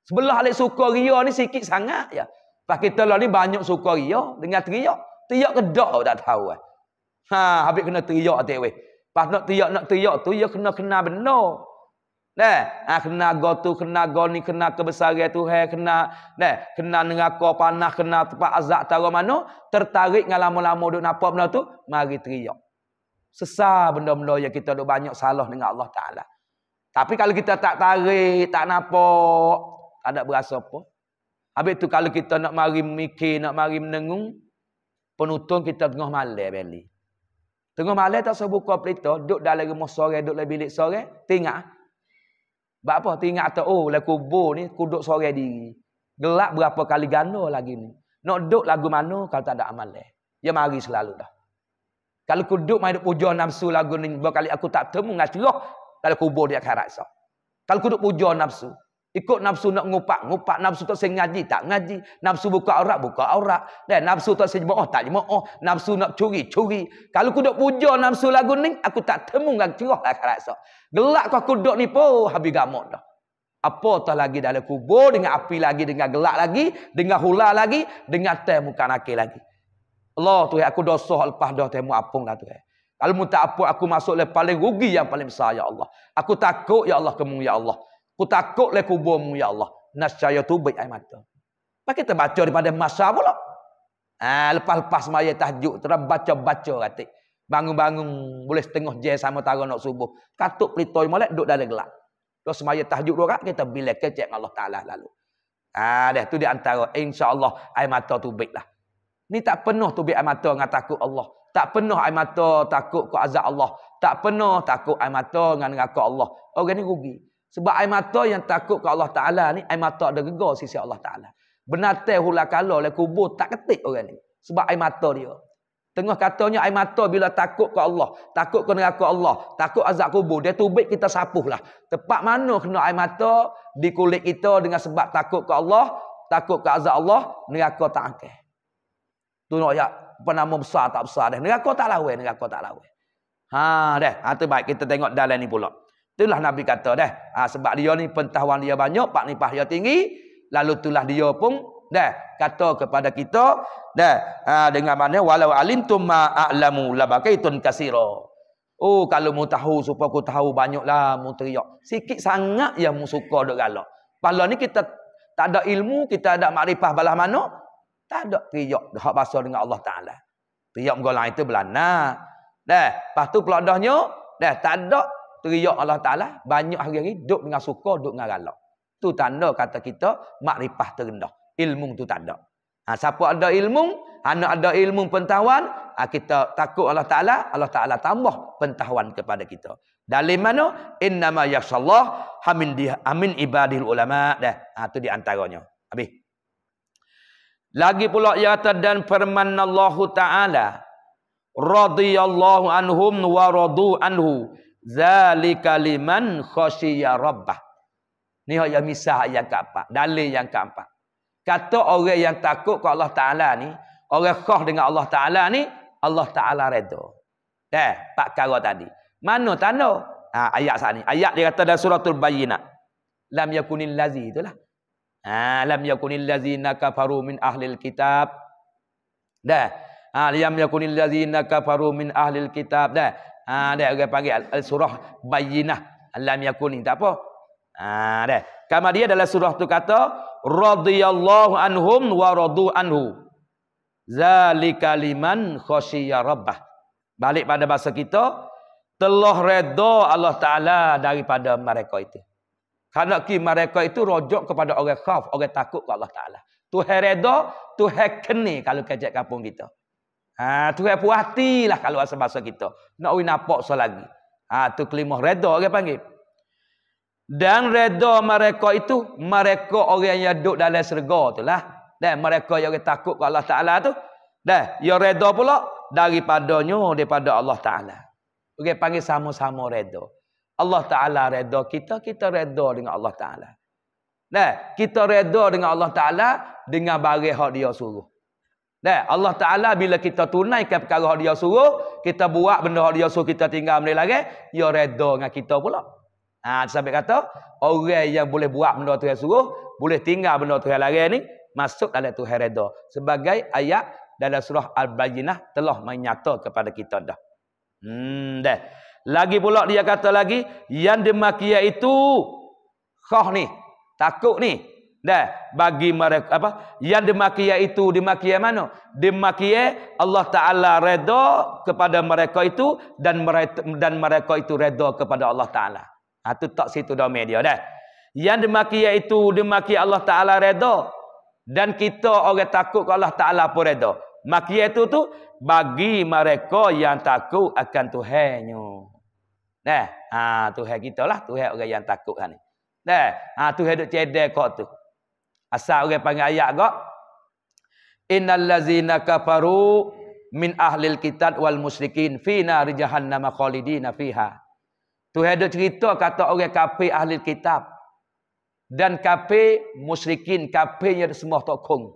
Sebelah alik suka ria ni sikit sangat ya. Pas kita lah ni banyak suka ria dengan teriak. Teriak kedak tak tahu eh. Ha, habis kena teriak tu weh. Pas nak teriak nak teriak tu ya kena kena benar. Nah, ah, ha, kena gotu, kena goni, kena kebesaran Tuhan, kena nah, kena neraka panah, kena tempat azab taruh mana, tertarik dengan lama-lama duk nampak benda tu, mari teriak. Sesar benda-benda yang kita duk banyak salah dengan Allah Ta'ala. Tapi kalau kita tak tarik, tak nampak, tak ada berasa apa. Habis tu kalau kita nak mari mikir, nak mari menengung, penutung kita tengah malam beli. Tengah malam tak sebuah kau pelita, duduk dalam rumah sore, duduk dalam bilik sore, tengah. Sebab apa? Teringat atas, oh lah kubur ni, kuduk sore diri. Gelap berapa kali gana lagi ni. Nak duduk lagu mana kalau tak ada amal leh. Ya mari selalu dah. Kalau kuduk main puja nafsu lagu ni, berkali aku tak temu dengan syuruh, kalau kubur dia akan rasa. Kalau kuduk puja nafsu, Ikut nafsu nak ngupak, ngupak. Nafsu tak sing ngaji, tak ngaji. Nafsu buka aurat, buka aurat. Dan nafsu tak sing jemaah, tak jemaah. Nafsu nak curi, curi. Kalau aku duk puja nafsu lagu ni, aku tak temu dengan cerah lah kan, rasa. Gelak kau aku duk ni pun, habis gamuk dah. Apa tak lagi dalam kubur, dengan api lagi, dengan gelak lagi, dengan hula lagi, dengan temu kanake lagi. Allah tu, aku dosa lepas dah temu apung lah tu. Kalau mu tak apa, aku masuk lepas paling rugi yang paling besar, ya Allah. Aku takut, ya Allah, kemung, Ya Allah. Ku takut takutlah kuburmu ya Allah. Nasyaya tu baik air mata. Pak kita baca daripada masa pula. Ah ha, lepas-lepas sembahyang tahajud terus baca-baca katik. Bangun-bangun boleh setengah jam sama tara nak subuh. Katuk pelitoi molek duk dalam gelap. Terus sembahyang tahajud dua kita bila kecek Allah Taala lalu. Ah ha, dah tu di antara insya-Allah air mata tu baik lah. Ni tak penuh tu baik air mata dengan takut Allah. Tak penuh air mata takut ku azab Allah. Tak penuh takut air mata dengan neraka Allah. Orang ni rugi. Sebab air mata yang takut ke Allah Ta'ala ni, air mata ada gegar sisi Allah Ta'ala. Benatai hula kalau oleh kubur, tak ketik orang ni. Sebab air mata dia. Tengah katanya air mata bila takut ke Allah, takut ke neraka Allah, takut azab kubur, dia tubik kita sapuh lah. Tepat mana kena air mata di kulit kita dengan sebab takut ke Allah, takut ke azab Allah, neraka tak angkat. Tu nak ayat penama besar tak besar dah. Neraka tak lawai, neraka tak lawai. Ha dah, ha baik kita tengok dalam ni pulak. Itulah Nabi kata deh. Ha, sebab dia ni pentahuan dia banyak, pak nipah dia tinggi, lalu itulah dia pun deh kata kepada kita deh ha, dengan mana walau alintum ma a'lamu labakaitun kasira. Oh kalau mu tahu supaya ku tahu banyaklah mu teriak. Sikit sangat yang mu suka dok galak. Pala ni kita tak ada ilmu, kita ada makrifah balah mana, tak ada teriak hak bahasa dengan Allah Taala. Teriak mengolang itu belana. Deh, pastu pula dahnya, deh tak ada teriak Allah Ta'ala, banyak hari-hari duduk dengan suka, duduk dengan ralak. Itu tanda kata kita, makrifah terendah. Ilmu tu tanda. Ha, siapa ada ilmu, anak ada ilmu pentahuan, ha, kita takut Allah Ta'ala, Allah Ta'ala tambah pentahuan kepada kita. Dalam mana? Innama yasallah hamin, di, hamin ibadil ulama. Dah, ha, itu di antaranya. Habis. Lagi pula ia ya kata dan firman Allah Ta'ala radhiyallahu anhum wa radu anhu Zalika liman khasiya rabbah. Ni hak yang misah yang keempat. Dalil yang keempat. Kata orang yang takut ke Allah Ta'ala ni. Orang khas dengan Allah Ta'ala ni. Allah Ta'ala redha. Eh, Pak Karo tadi. Mana tanda? Ha, ayat saat ni. Ayat dia kata dalam surah Al-Bayyinah. Lam yakunin lazi itulah. Ha, lam yakunin lazi nakafaru min ahlil kitab. Dah. Ha, lam yakunin lazi nakafaru min ahlil kitab. Dah. Ha dah orang panggil al surah bayyinah lam yakuni tak apa. Ha dah. Kama dia dalam surah tu kata radhiyallahu anhum wa radu anhu. Zalikaliman liman rabbah. Balik pada bahasa kita telah redha Allah Taala daripada mereka itu. Karena ki mereka itu rojok kepada orang khauf, orang takut kepada Allah Taala. Tuhan redha, Tuhan kenal kalau kejak kampung kita. Ha tu kan puas hatilah kalau asal bahasa kita. Nak we so lagi. Ha tu kelimah redha orang panggil. Dan redha mereka itu mereka orang yang duduk dalam syurga itulah. Dan mereka yang takut kepada Allah Taala tu. Dah, ya redha pula daripadanya daripada Allah Taala. Okey panggil sama-sama redha. Allah Taala redha kita, kita redha dengan Allah Taala. Nah, kita redha dengan Allah Taala dengan barang hak dia suruh. Dah, Allah Taala bila kita tunaikan perkara dia suruh, kita buat benda yang dia suruh kita tinggal benda lagi, dia redha dengan kita pula. Ha, sampai kata, orang yang boleh buat benda Tuhan suruh, boleh tinggal benda Tuhan lagi ni, masuk dalam Tuhan redha. Sebagai ayat dalam surah Al-Bajinah telah menyata kepada kita dah. Hmm, dah. Lagi pula dia kata lagi, yang demakia itu, khoh ni, takut ni, Dah bagi mereka apa? Yang demakia itu demakia mana? Demakia Allah Taala redha kepada mereka itu dan mereka, dan mereka itu redha kepada Allah Taala. Ha tu tak situ dah media dah. Yang demakia itu demakia Allah Taala redha dan kita orang takut ke Allah Taala pun redha. Makia itu tu bagi mereka yang takut akan Tuhannya. Nah, ha Tuhan kita lah, Tuhan orang yang takut kan. Nah, ha Tuhan duk cedek kok tu. Asal orang panggil ayat kok. Innal ladzina kafaru min ahli kitab wal musyrikin fi nar jahannam khalidina fiha. Tu ada cerita kata orang kafir ahli kitab dan kafir musyrikin kafir yang semua tokong.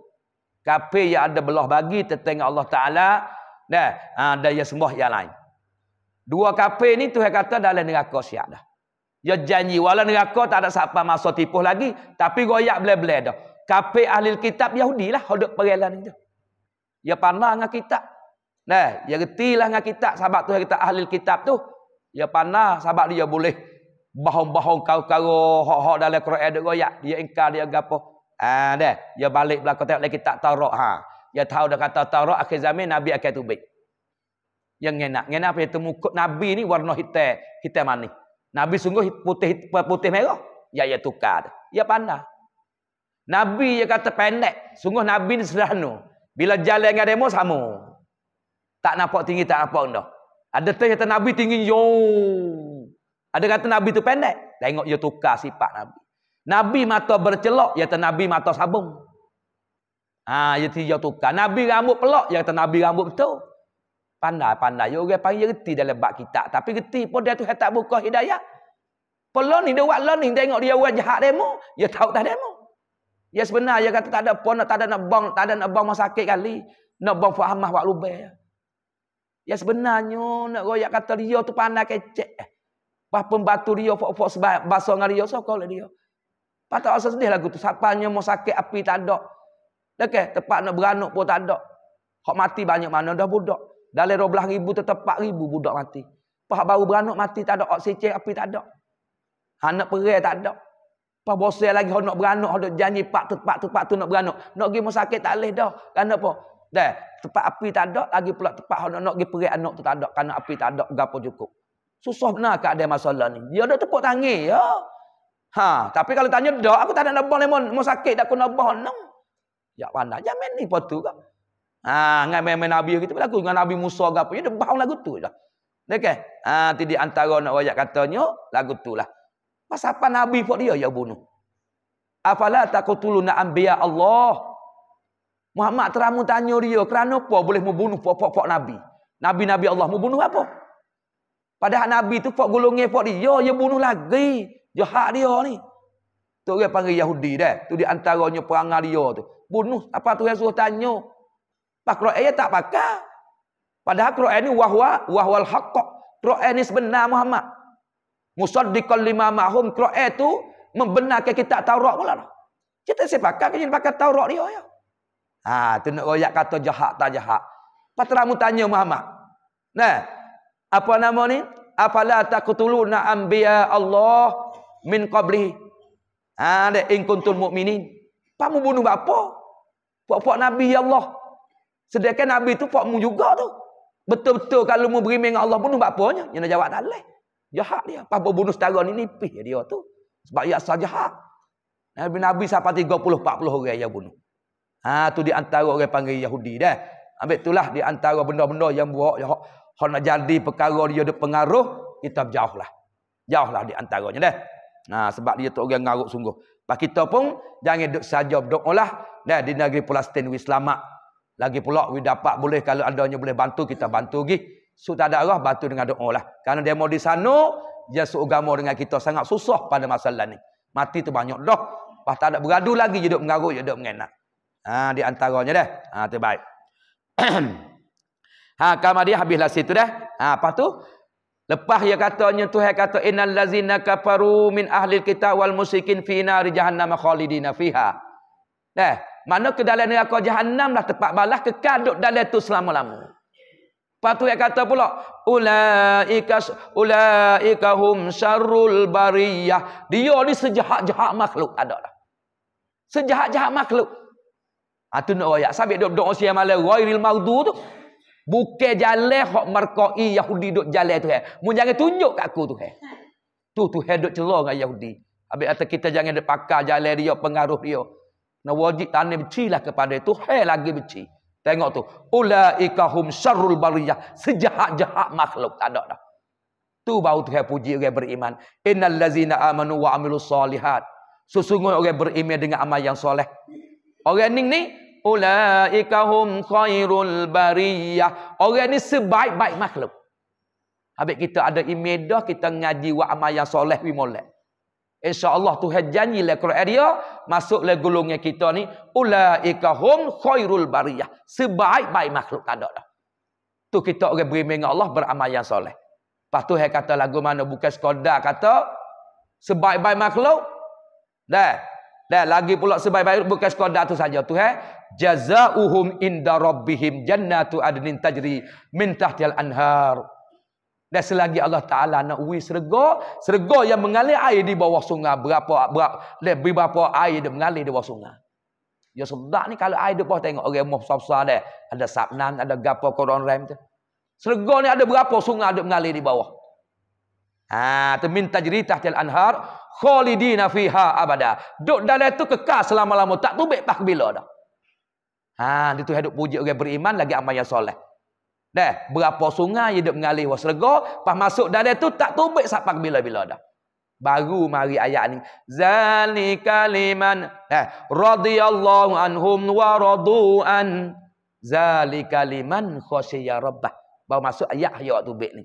Kafir yang ada belah bagi tertengah Allah Taala dan ada yang semua yang lain. Dua kafir ni tu kata dalam neraka siap dah. Dia janji wala neraka tak ada siapa masa tipu lagi, tapi goyak bela-bela dah. Kafir ahli kitab lah hodok perelan itu. Dia pandang dengan kitab. Nah, dia getilah dengan kitab sebab tu kita ahli kitab tu. Dia pandang sebab dia boleh bahong-bahong kau-kau hok-hok dalam Quran dia goyak, dia ingkar dia gapo. Ah ha, dah, dia balik belakang tengok lagi kitab Taurat ha. Dia tahu dah kata Taurat akhir zaman Nabi akan tubik. Yang ngena, ngena apa itu mukut Nabi ni warna hitam, hitam manis. Nabi sungguh putih putih merah. Ya ya tukar. Ya pandai. Nabi yang kata pendek. Sungguh Nabi ni sederhana. Bila jalan dengan demo sama. Tak nampak tinggi, tak nampak rendah. Ada tu kata Nabi tinggi, yo. Ada kata Nabi tu pendek. Tengok dia tukar sifat Nabi. Nabi mata bercelok, ya kata Nabi mata sabung. Ah, ha, dia tinggi tukar. Nabi rambut pelok, kata Nabi rambut betul. Pandai-pandai. Dia orang panggil reti dalam bak kitab. Tapi reti pun dia tu tak buka hidayah. Pelonin dia buat learning. Tengok dia orang jahat demo. Dia tahu tak demo. Dia sebenar. Dia kata tak ada pun. Tak ada nak bong. Tak ada nak bong masa sakit kali. Nak bong fahamah buat lubeh. Dia sebenarnya. Nak royak kata dia tu pandai kecek. Bah pembatu dia. Fok-fok sebab basuh dengan dia. Sokol lah dia. Patut rasa sedih lagu tu. Sapanya mau sakit api tak ada. Okay. Tepat nak beranuk pun tak ada. Hak mati banyak mana dah budak. Dalam 12 ribu tetap 4 ribu budak mati. Pak baru beranak mati tak ada oksigen api tak ada. Anak perai tak ada. Pak bosel lagi nak beranak, nak janji pak tu pak tu pak tu nak beranak. Nak pergi rumah sakit tak leh dah. Kan apa? Dah, tempat api tak ada, lagi pula tempat nak nak pergi perai anak tu tak ada kerana api tak ada, gapo cukup. Susah benar ke ada masalah ni? Dia ada tepuk tangi ya. Ha, tapi kalau tanya dak aku tak ada nak bang lemon, sakit tak aku nak bang nang. Ya pandai jamin ni patu ke? Ha, dengan main-main Nabi kita berlaku. Dengan Nabi Musa ke apa. Dia bau lagu tu je. Okay. Lah. Ha, tidak antara nak rakyat katanya, lagu tu lah. Pasal apa Nabi pun dia yang bunuh. Afala takutulu nak ambiya Allah. Muhammad teramu tanya dia, kerana apa boleh membunuh pokok-pokok Nabi? Nabi-Nabi Allah membunuh apa? Padahal Nabi tu pok gulungnya pok dia, dia ya, ya bunuh lagi. Jahat ya dia ni. Tu dia panggil Yahudi dah. Tu di antaranya perangai dia tu. Bunuh. Apa tu yang suruh tanya? Al-Quran tak pakai. Padahal Al-Quran wahwa wahwal haqq. Al-Quran sebenar Muhammad. Musaddiqan lima mahum Al-Quran tu membenarkan kita Taurat pula lah. Kita sempat pakai kena pakai Taurat dia ya. Ha tu nak royak kata jahat tak jahat. Patramu tanya Muhammad. Nah, apa nama ni? Apala taqtuluna anbiya Allah min qabli? Ha, de in kuntum Pak mu bunuh apa? Puak-puak Nabi ya Allah. Sedangkan Nabi tu pakmu juga tu. Betul-betul kalau mu beri dengan Allah bunuh apa nya? Yang nak jawab tak leh. Jahat dia. Apa bunuh saudara ni nipis dia tu. Sebab ia asal jahat. Nabi Nabi sampai 30 40 orang yang bunuh. Ha tu di antara orang panggil Yahudi dah. Ambil itulah di antara benda-benda yang buat yang hok nak jadi perkara dia ada pengaruh kita jauh lah. Jauh lah di antaranya dah. Ha sebab dia tu orang ngaruk sungguh. Pak kita pun jangan duk saja berdoalah dah di negeri Palestin Islamak. Lagi pula we dapat boleh kalau adanya boleh bantu kita bantu gi. Su tak ada arah bantu dengan doa lah. Karena demo di sana dia seugama dengan kita sangat susah pada masalah ni. Mati tu banyak dah. Pas tak ada beradu lagi je duk mengarut je duk mengenak. Ha di antaranya dah. Ha tu baik. ha kama dia habislah situ dah. Ha apa tu? Lepas dia katanya Tuhan kata innal lazina kafaru min ahli kita wal musyrikin fi nar jahannam khalidina fiha. Dah. Mana ke dalam neraka jahannam lah tempat balas kekal duduk dalam tu selama-lama. Lepas tu yang kata pula, ulaika ulaika hum syarrul bariyah. Dia ni sejahat-jahat makhluk adalah. Sejahat-jahat makhluk. Ah tu nak royak sabik duk doa malam ghairil maudu tu. Buka jalan hok merkoi Yahudi duk jalan tu eh. Mu jangan tunjuk kat aku tu eh. Tu tu hedok celah dengan Yahudi. Habis kata kita jangan dipakar jalan dia pengaruh dia. Nah wajib tanya lah kepada itu. Hei lagi beci. Tengok tu. Ula'ikahum syarrul bariyah. Sejahat-jahat makhluk. Tak ada dah. Tu baru tu puji orang beriman. Innal lazina amanu wa amilu salihat. Sesungguh orang beriman dengan amal yang soleh. Orang ni ni. Ula'ikahum khairul bariyah. Orang ni sebaik-baik makhluk. Habis kita ada imedah. Kita ngaji wa amal yang soleh. Wimolek. InsyaAllah Tuhan janji lah Quran dia. Masuk lah gulungnya kita ni. Ula'ikahum khairul bariyah. Sebaik-baik makhluk tak ada dah. Tu kita orang beriming dengan Allah beramal yang soleh. Lepas tu dia kata lagu mana bukan sekodar kata. Sebaik-baik makhluk. Dah. Dah lagi pula sebaik-baik bukan sekodar tu saja tu eh. Jazauhum inda rabbihim jannatu adnin tajri min tahtil anhar. anhar. Dan selagi Allah Ta'ala nak ui serga, serga yang mengalir air di bawah sungai, berapa berapa, berapa air dia mengalir di bawah sungai. Ya sedap ni kalau air dia pun tengok orang okay, besar-besar dia. Ada sapnan, ada gapa koron rem tu. Serga ni ada berapa sungai ada mengalir di bawah. Ha, tu min tajritah til anhar, khalidina fiha abada. Duk dalam tu kekal selama-lama, tak tubik tak bila dah. Ha, dia tu hidup puji orang beriman lagi amal yang soleh. Dah, berapa sungai dia duk mengalih wa serga, pas masuk dalam tu tak tubik sampai bila-bila dah. Baru mari ayat ni. Zalikaliman, liman eh radhiyallahu anhum wa radu an zalika liman rabbah. Baru masuk ayat ayat waktu tubik ni.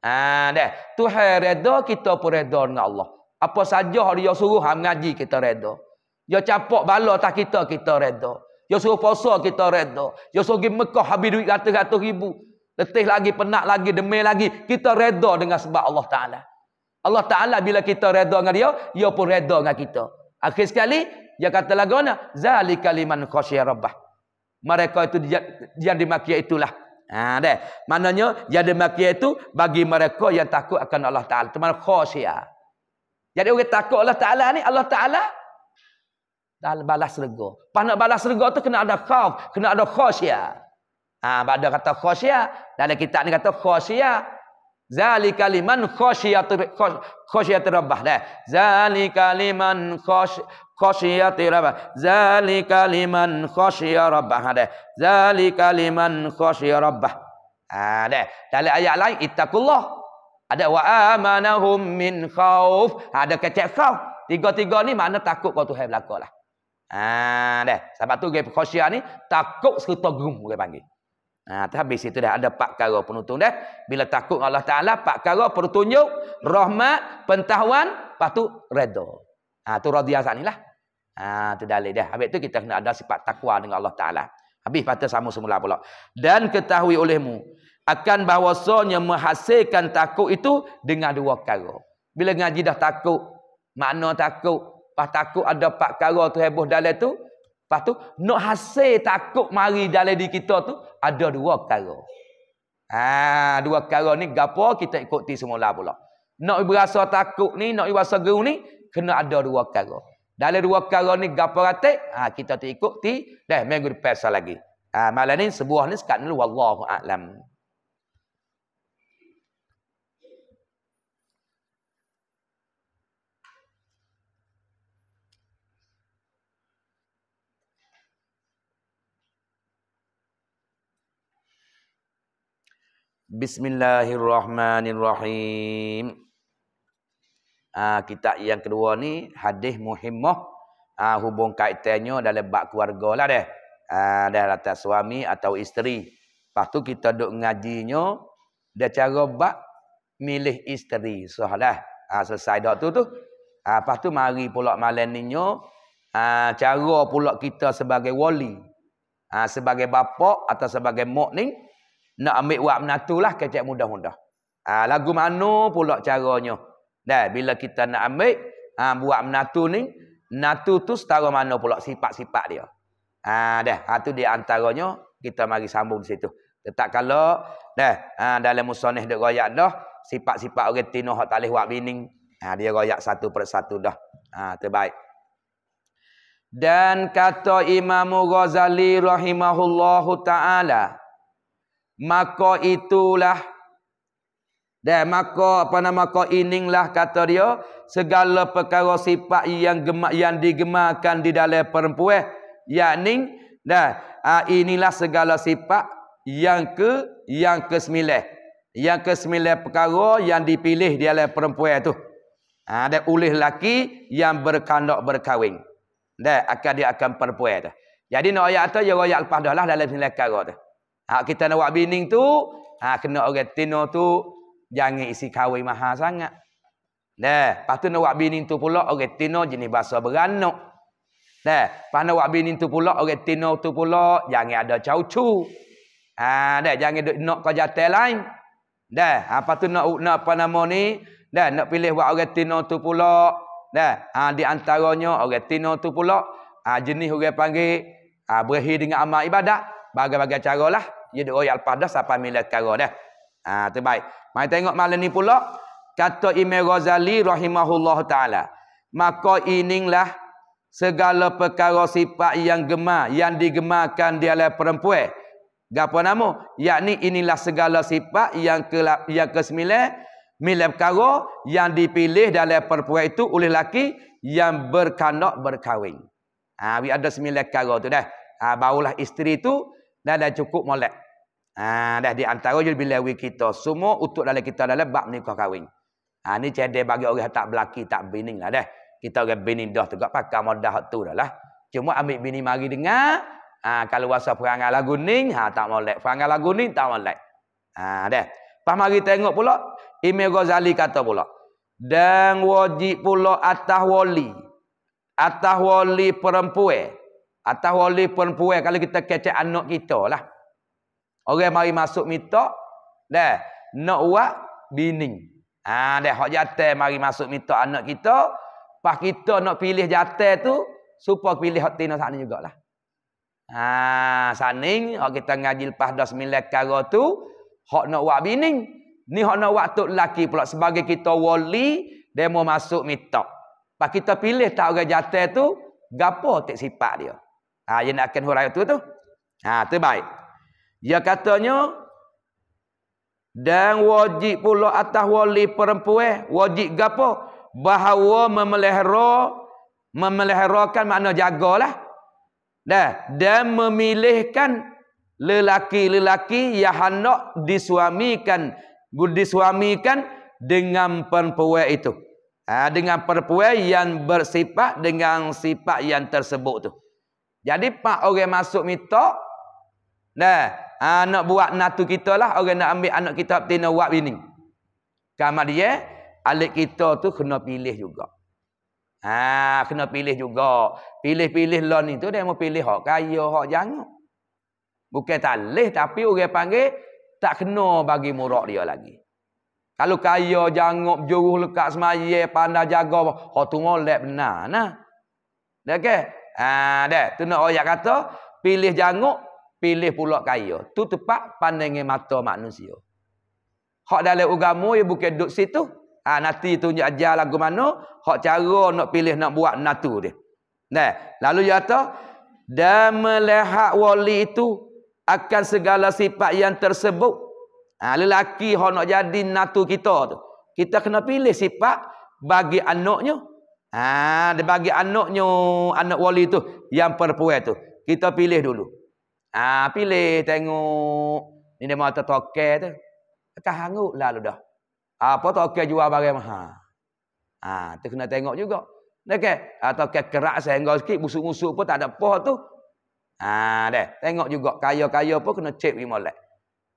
Ah dah, Tuhan redha kita pun redha dengan Allah. Apa saja dia suruh hang mengaji kita redha. Dia capok bala tak kita kita redha. Dia suruh puasa kita redha. Dia suruh pergi Mekah habis duit ratus-ratus ribu. Letih lagi, penat lagi, demi lagi. Kita redha dengan sebab Allah Ta'ala. Allah Ta'ala bila kita redha dengan dia, dia pun redha dengan kita. Akhir sekali, dia kata lagi mana? Zalika kaliman khasya rabbah. Mereka itu yang dimakia itulah. Ha, deh. Maknanya, yang dimakia itu bagi mereka yang takut akan Allah Ta'ala. Teman khasya. Jadi orang takut Allah Ta'ala ni, Allah Ta'ala dan balas rego. Pas nak balas rego tu kena ada khauf, kena ada khosya. Ah, ha, ada kata khosya, dalam kitab ni kata khosya. Zalika liman khosyatu khosyatu rabbah dah. Zalika liman khosy khosyatu rabbah. Zalika liman khosya rabbah dah. Zalika liman khosya rabbah. Ah dah. Dalam ayat lain ittaqullah. Ada wa amanahum min khauf. Ha, ada kecek khauf. Tiga-tiga ni mana takut kau Tuhan belakalah. Ah, dah. Sebab tu gay khosyah ni takut serta gum gay panggil. Ah, ha, tapi situ dah ada empat perkara penuntun dah. Bila takut Allah Taala, empat perkara petunjuk, rahmat, pentahuan, lepas tu redha. Ah, tu radhiyah lah. Ah, tu dalil dah. Habis tu kita kena ada sifat takwa dengan Allah Taala. Habis patah sama semula pula. Dan ketahui olehmu akan bahwasanya menghasilkan takut itu dengan dua perkara. Bila ngaji dah takut, makna takut, Pas takut ada pak kara tu heboh dalam tu. Pas tu nak hasil takut mari dalam di kita tu ada dua kara. Ha, dua kara ni gapo kita ikuti semula pula. Nak berasa takut ni, nak berasa geru ni kena ada dua kara. Dalam dua kara ni gapo rate? Ha, kita tu ikuti dah minggu depan lagi. Ah ha, malam ni sebuah ni sekat ni wallahu a'lam. Bismillahirrahmanirrahim. Ah kitab yang kedua ni hadis muhimmah ah hubung kaitannya dalam bab keluarga lah deh. Ah ha, dah atas suami atau isteri. Lepas tu kita duk ngajinya dia cara bab milih isteri. Sudah lah. Ha, ah, selesai dah tu tu. Ah lepas tu mari pula malam ni nyo ah cara pula kita sebagai wali. Ah sebagai bapak atau sebagai mak ni nak ambil wak menatulah kecek mudah-mudah. Ha, lagu mana pula caranya? Dah bila kita nak ambil ha, buat menatu ni, natu tu setara mana pula sifat-sifat dia. Ha, dah, ha, tu dia antaranya kita mari sambung situ. Tetap kalau dah ha, dalam musonih dok royak dah sifat-sifat orang tino hak talih wak bining. Ha, dia royak satu per satu dah. Ha, terbaik. Dan kata Imam Ghazali rahimahullahu taala, maka itulah dan maka apa nama kau ininglah kata dia segala perkara sifat yang gemak yang digemakan di dalam perempuan yakni dah ah, inilah segala sifat yang ke yang kesembilan yang kesembilan perkara yang dipilih di dalam perempuan tu ada ah, oleh laki yang berkandak berkahwin dah akan dia akan perempuan tu jadi nak ayat tu ya royak lepas dah lah dalam sembilan perkara tu Hak kita nak buat bining tu, ha kena orang tino tu jangan isi kawai mahal sangat. Dah, patu nak buat bining tu pula orang tino jenis bahasa beranak. Dah, pas nak buat bining tu pula orang tino tu pula jangan ada caucu. Ha dah jangan duk nak kerja jatel lain. Dah, ha tu nak nak apa nama ni? Dah nak pilih buat orang tino tu pula. Dah, ha di antaranya orang tino tu pula ha, jenis orang panggil ha, berhi dengan amal ibadat bagai-bagai cara lah. Dia duk royal padah sampai milik cara dah. Ha, terbaik. Mari tengok malam ni pula. Kata Imam Ghazali rahimahullah ta'ala. Maka ininglah segala perkara sifat yang gemar, yang digemarkan di oleh perempuan. Gapa nama? Yakni inilah segala sifat yang ke yang ke milik perkara yang dipilih dalam perempuan itu oleh laki yang berkanak berkahwin. Ah, ha, ada sembilan perkara tu dah. Ah, ha, barulah isteri itu dah dah cukup molek. Ha, dah di antara je bila kita semua untuk dalam kita dalam bab nikah kahwin. Ha, ni cedek bagi orang tak belaki, tak bini lah dah. Kita orang bini dah tegak pakar modah tu dah lah. Cuma ambil bini mari dengar. Ha, kalau rasa perangai lagu ni, ha, tak molek. Perangai lagu ni, tak molek. Ha, dah. Lepas mari tengok pula, Imam Ghazali kata pula. Dan wajib pula atas wali. Atas wali perempuan. Atau oleh perempuan kalau kita kecek anak kita lah. Orang mari masuk minta. Dah. Nak buat bini. Ha, dah. Hak jatah mari masuk minta anak kita. Pas kita nak pilih jatah tu. Supaya pilih hak tina sana juga lah. Ha, saning. Hak kita ngaji lepas dah sembilan kara tu. Hak nak buat bini. Ni hak nak buat tu lelaki pula. Sebagai kita wali. Dia mau masuk minta. Pas kita pilih tak orang jatah tu. Gapo tak sifat dia. Ha yang nak akan huraira tu tu. Ha tu baik. Dia katanya dan wajib pula atas wali perempuan, wajib gapo? Bahawa memelihara memeliharakan makna jagalah. Dah dan memilihkan lelaki-lelaki yang hendak disuamikan, disuamikan dengan perempuan itu. Ha, dengan perempuan yang bersifat dengan sifat yang tersebut tu. Jadi pak orang masuk minta dah anak ha, buat natu kita lah orang nak ambil anak kita betina wak bini. Kamar dia alik kita tu kena pilih juga. Ha kena pilih juga. Pilih-pilih lon lah itu dia mau pilih hak kaya hak jangan. Bukan tak leh tapi orang panggil tak kena bagi murak dia lagi. Kalau kaya jangan juruh lekat semaya pandai jaga hak tu ngolek benar nah. Okay? Ah, dek. Tu nak orang kata, pilih janguk, pilih pula kaya. Tu tepat pandangnya mata manusia. Hak dalam agama, ia ya bukan duduk situ. Ah, nanti tunjuk ajar lagu mana, hak cara nak pilih nak buat natu dia. Dek. Lalu dia kata, dan melihat wali itu akan segala sifat yang tersebut. Ah, lelaki yang nak jadi natu kita tu. Kita kena pilih sifat bagi anaknya. Ah, ha, dia bagi anaknya, anak wali tu yang perempuan tu. Kita pilih dulu. Ah, pilih tengok ini dia mata tokek tu. Akan hangut lalu dah. Apa tokek jual barang mahal. Ah, tu kena tengok juga. Okey, atau ke ha, kerak sehingga sikit busuk-busuk pun tak ada poh tu. Ah, ha, deh, tengok juga kaya-kaya pun kena cek wi molek.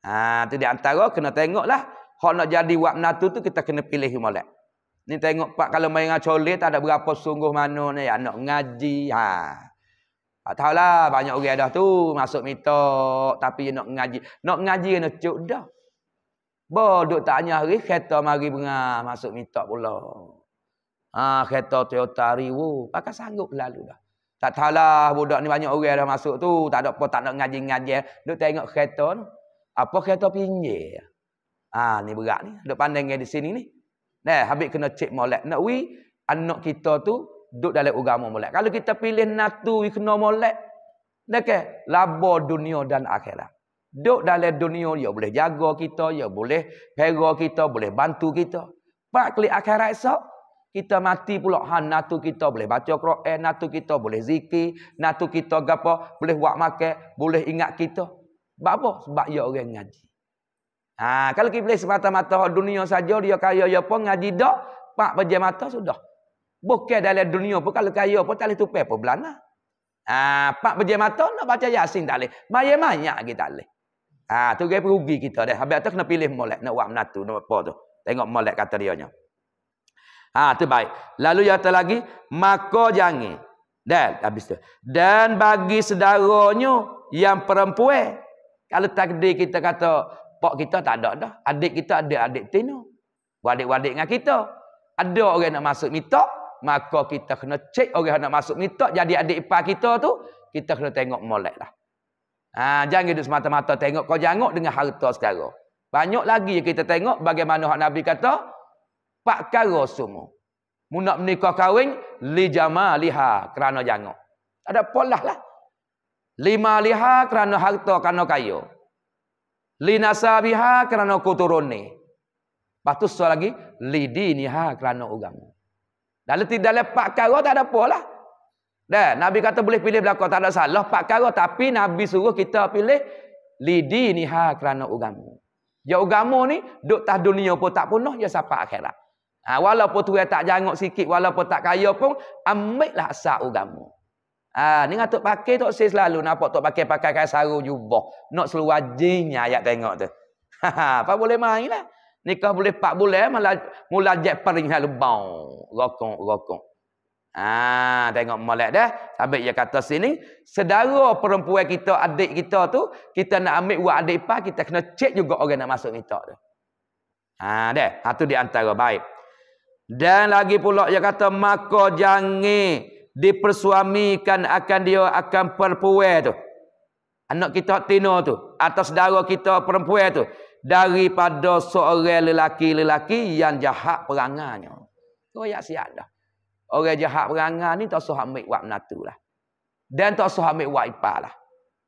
Ah, ha, tu di antara kena tengoklah. Hak nak jadi wak menatu tu kita kena pilih wi molek. Ni tengok pak kalau main dengan colit tak ada berapa sungguh mana ni anak ngaji ha. Tak ha, tahulah banyak orang dah tu masuk mitok tapi nak ngaji. Nak ngaji kena cuk dah. Bodoh tanya hari kereta mari bengah masuk mitok pula. Ha kereta Toyota Rio pakai sanggup lalu dah. Tak tahulah budak ni banyak orang dah masuk tu tak ada apa tak nak ngaji-ngaji. Eh. Duk tengok kereta tu. Apa kereta pinggir? Ah ha, ni berat ni. Duk pandang di sini ni. Nah, habis kena cek molek. Nak wi, anak kita tu duduk dalam agama molek. Kalau kita pilih natu, we kena molek. Okay, labo dunia dan akhirat. Duduk dalam dunia, ia ya boleh jaga kita, ia ya boleh pegang kita, boleh bantu kita. Pak kali akhirat esok, kita mati pula. Ha, natu kita boleh baca Quran, natu kita boleh zikir, natu kita gapo boleh buat makan, boleh ingat kita. Sebab apa? Sebab ia ya orang ngaji. Ha, kalau kita boleh semata-mata dunia saja, dia kaya dia pun ngaji dah, pak pejam mata sudah. Bukan dalam dunia pun, kalau kaya pun tak boleh tupai pun belana. Ha, pak pejam mata nak baca yasin tak boleh. Banyak-banyak kita tak boleh. Ha, tu kaya rugi kita dah. Habis tu kena pilih molek, nak buat menatu, tu. Tengok molek kata dia nya. Ha, tu baik. Lalu yang kata lagi, maka jangan. Dan habis tu. Dan bagi sedaranya yang perempuan, kalau takdir kita kata Pak kita tak ada dah. Adik kita ada adik tino. Wadik-wadik dengan kita. Ada orang nak masuk mitok. Maka kita kena cek orang nak masuk mitok. Jadi adik ipar kita tu. Kita kena tengok molek lah. Ha, jangan duduk semata-mata tengok. Kau jangok dengan harta sekarang. Banyak lagi kita tengok bagaimana hak Nabi kata. Pak karo semua. Munak menikah kahwin. Lijama liha. Kerana jangok. Ada polah lah. Lima liha kerana harta kerana kayu linasabiha kerana kuturun ni. Lepas tu soal lagi, lidiniha kerana agama. Dah letih dah lepak kara tak ada apa lah. Dah, Nabi kata boleh pilih belakang tak ada salah pak kara tapi Nabi suruh kita pilih lidiniha kerana agama. Ya agama ni duk tah dunia pun tak punah ya sampai akhirat. Ha, walaupun tu tak jangok sikit, walaupun tak kaya pun, ambillah asal agama. Ah, ni ngatuk pakai tok sis selalu nampak tok pakai pakai kain sarung jubah. Nak seluar jeans ayat tengok tu. Ha, ha, apa boleh main lah. Nikah boleh pak boleh. Eh, mula mula jet paling hal bau. Rokok rokok. Ah, tengok molek dah. Sampai dia kata sini, sedara perempuan kita, adik kita tu, kita nak ambil buat adik pak kita kena cek juga orang nak masuk kita tu. Ah, dah. Itu di baik. Dan lagi pula dia kata, maka jangan dipersuamikan akan dia akan perempuan tu. Anak kita tina tu atas saudara kita perempuan tu daripada seorang lelaki-lelaki yang jahat perangannya. Royak siap dah. Orang jahat perangan ni tak usah ambil wak menatulah. Dan tak usah ambil wak ipalah.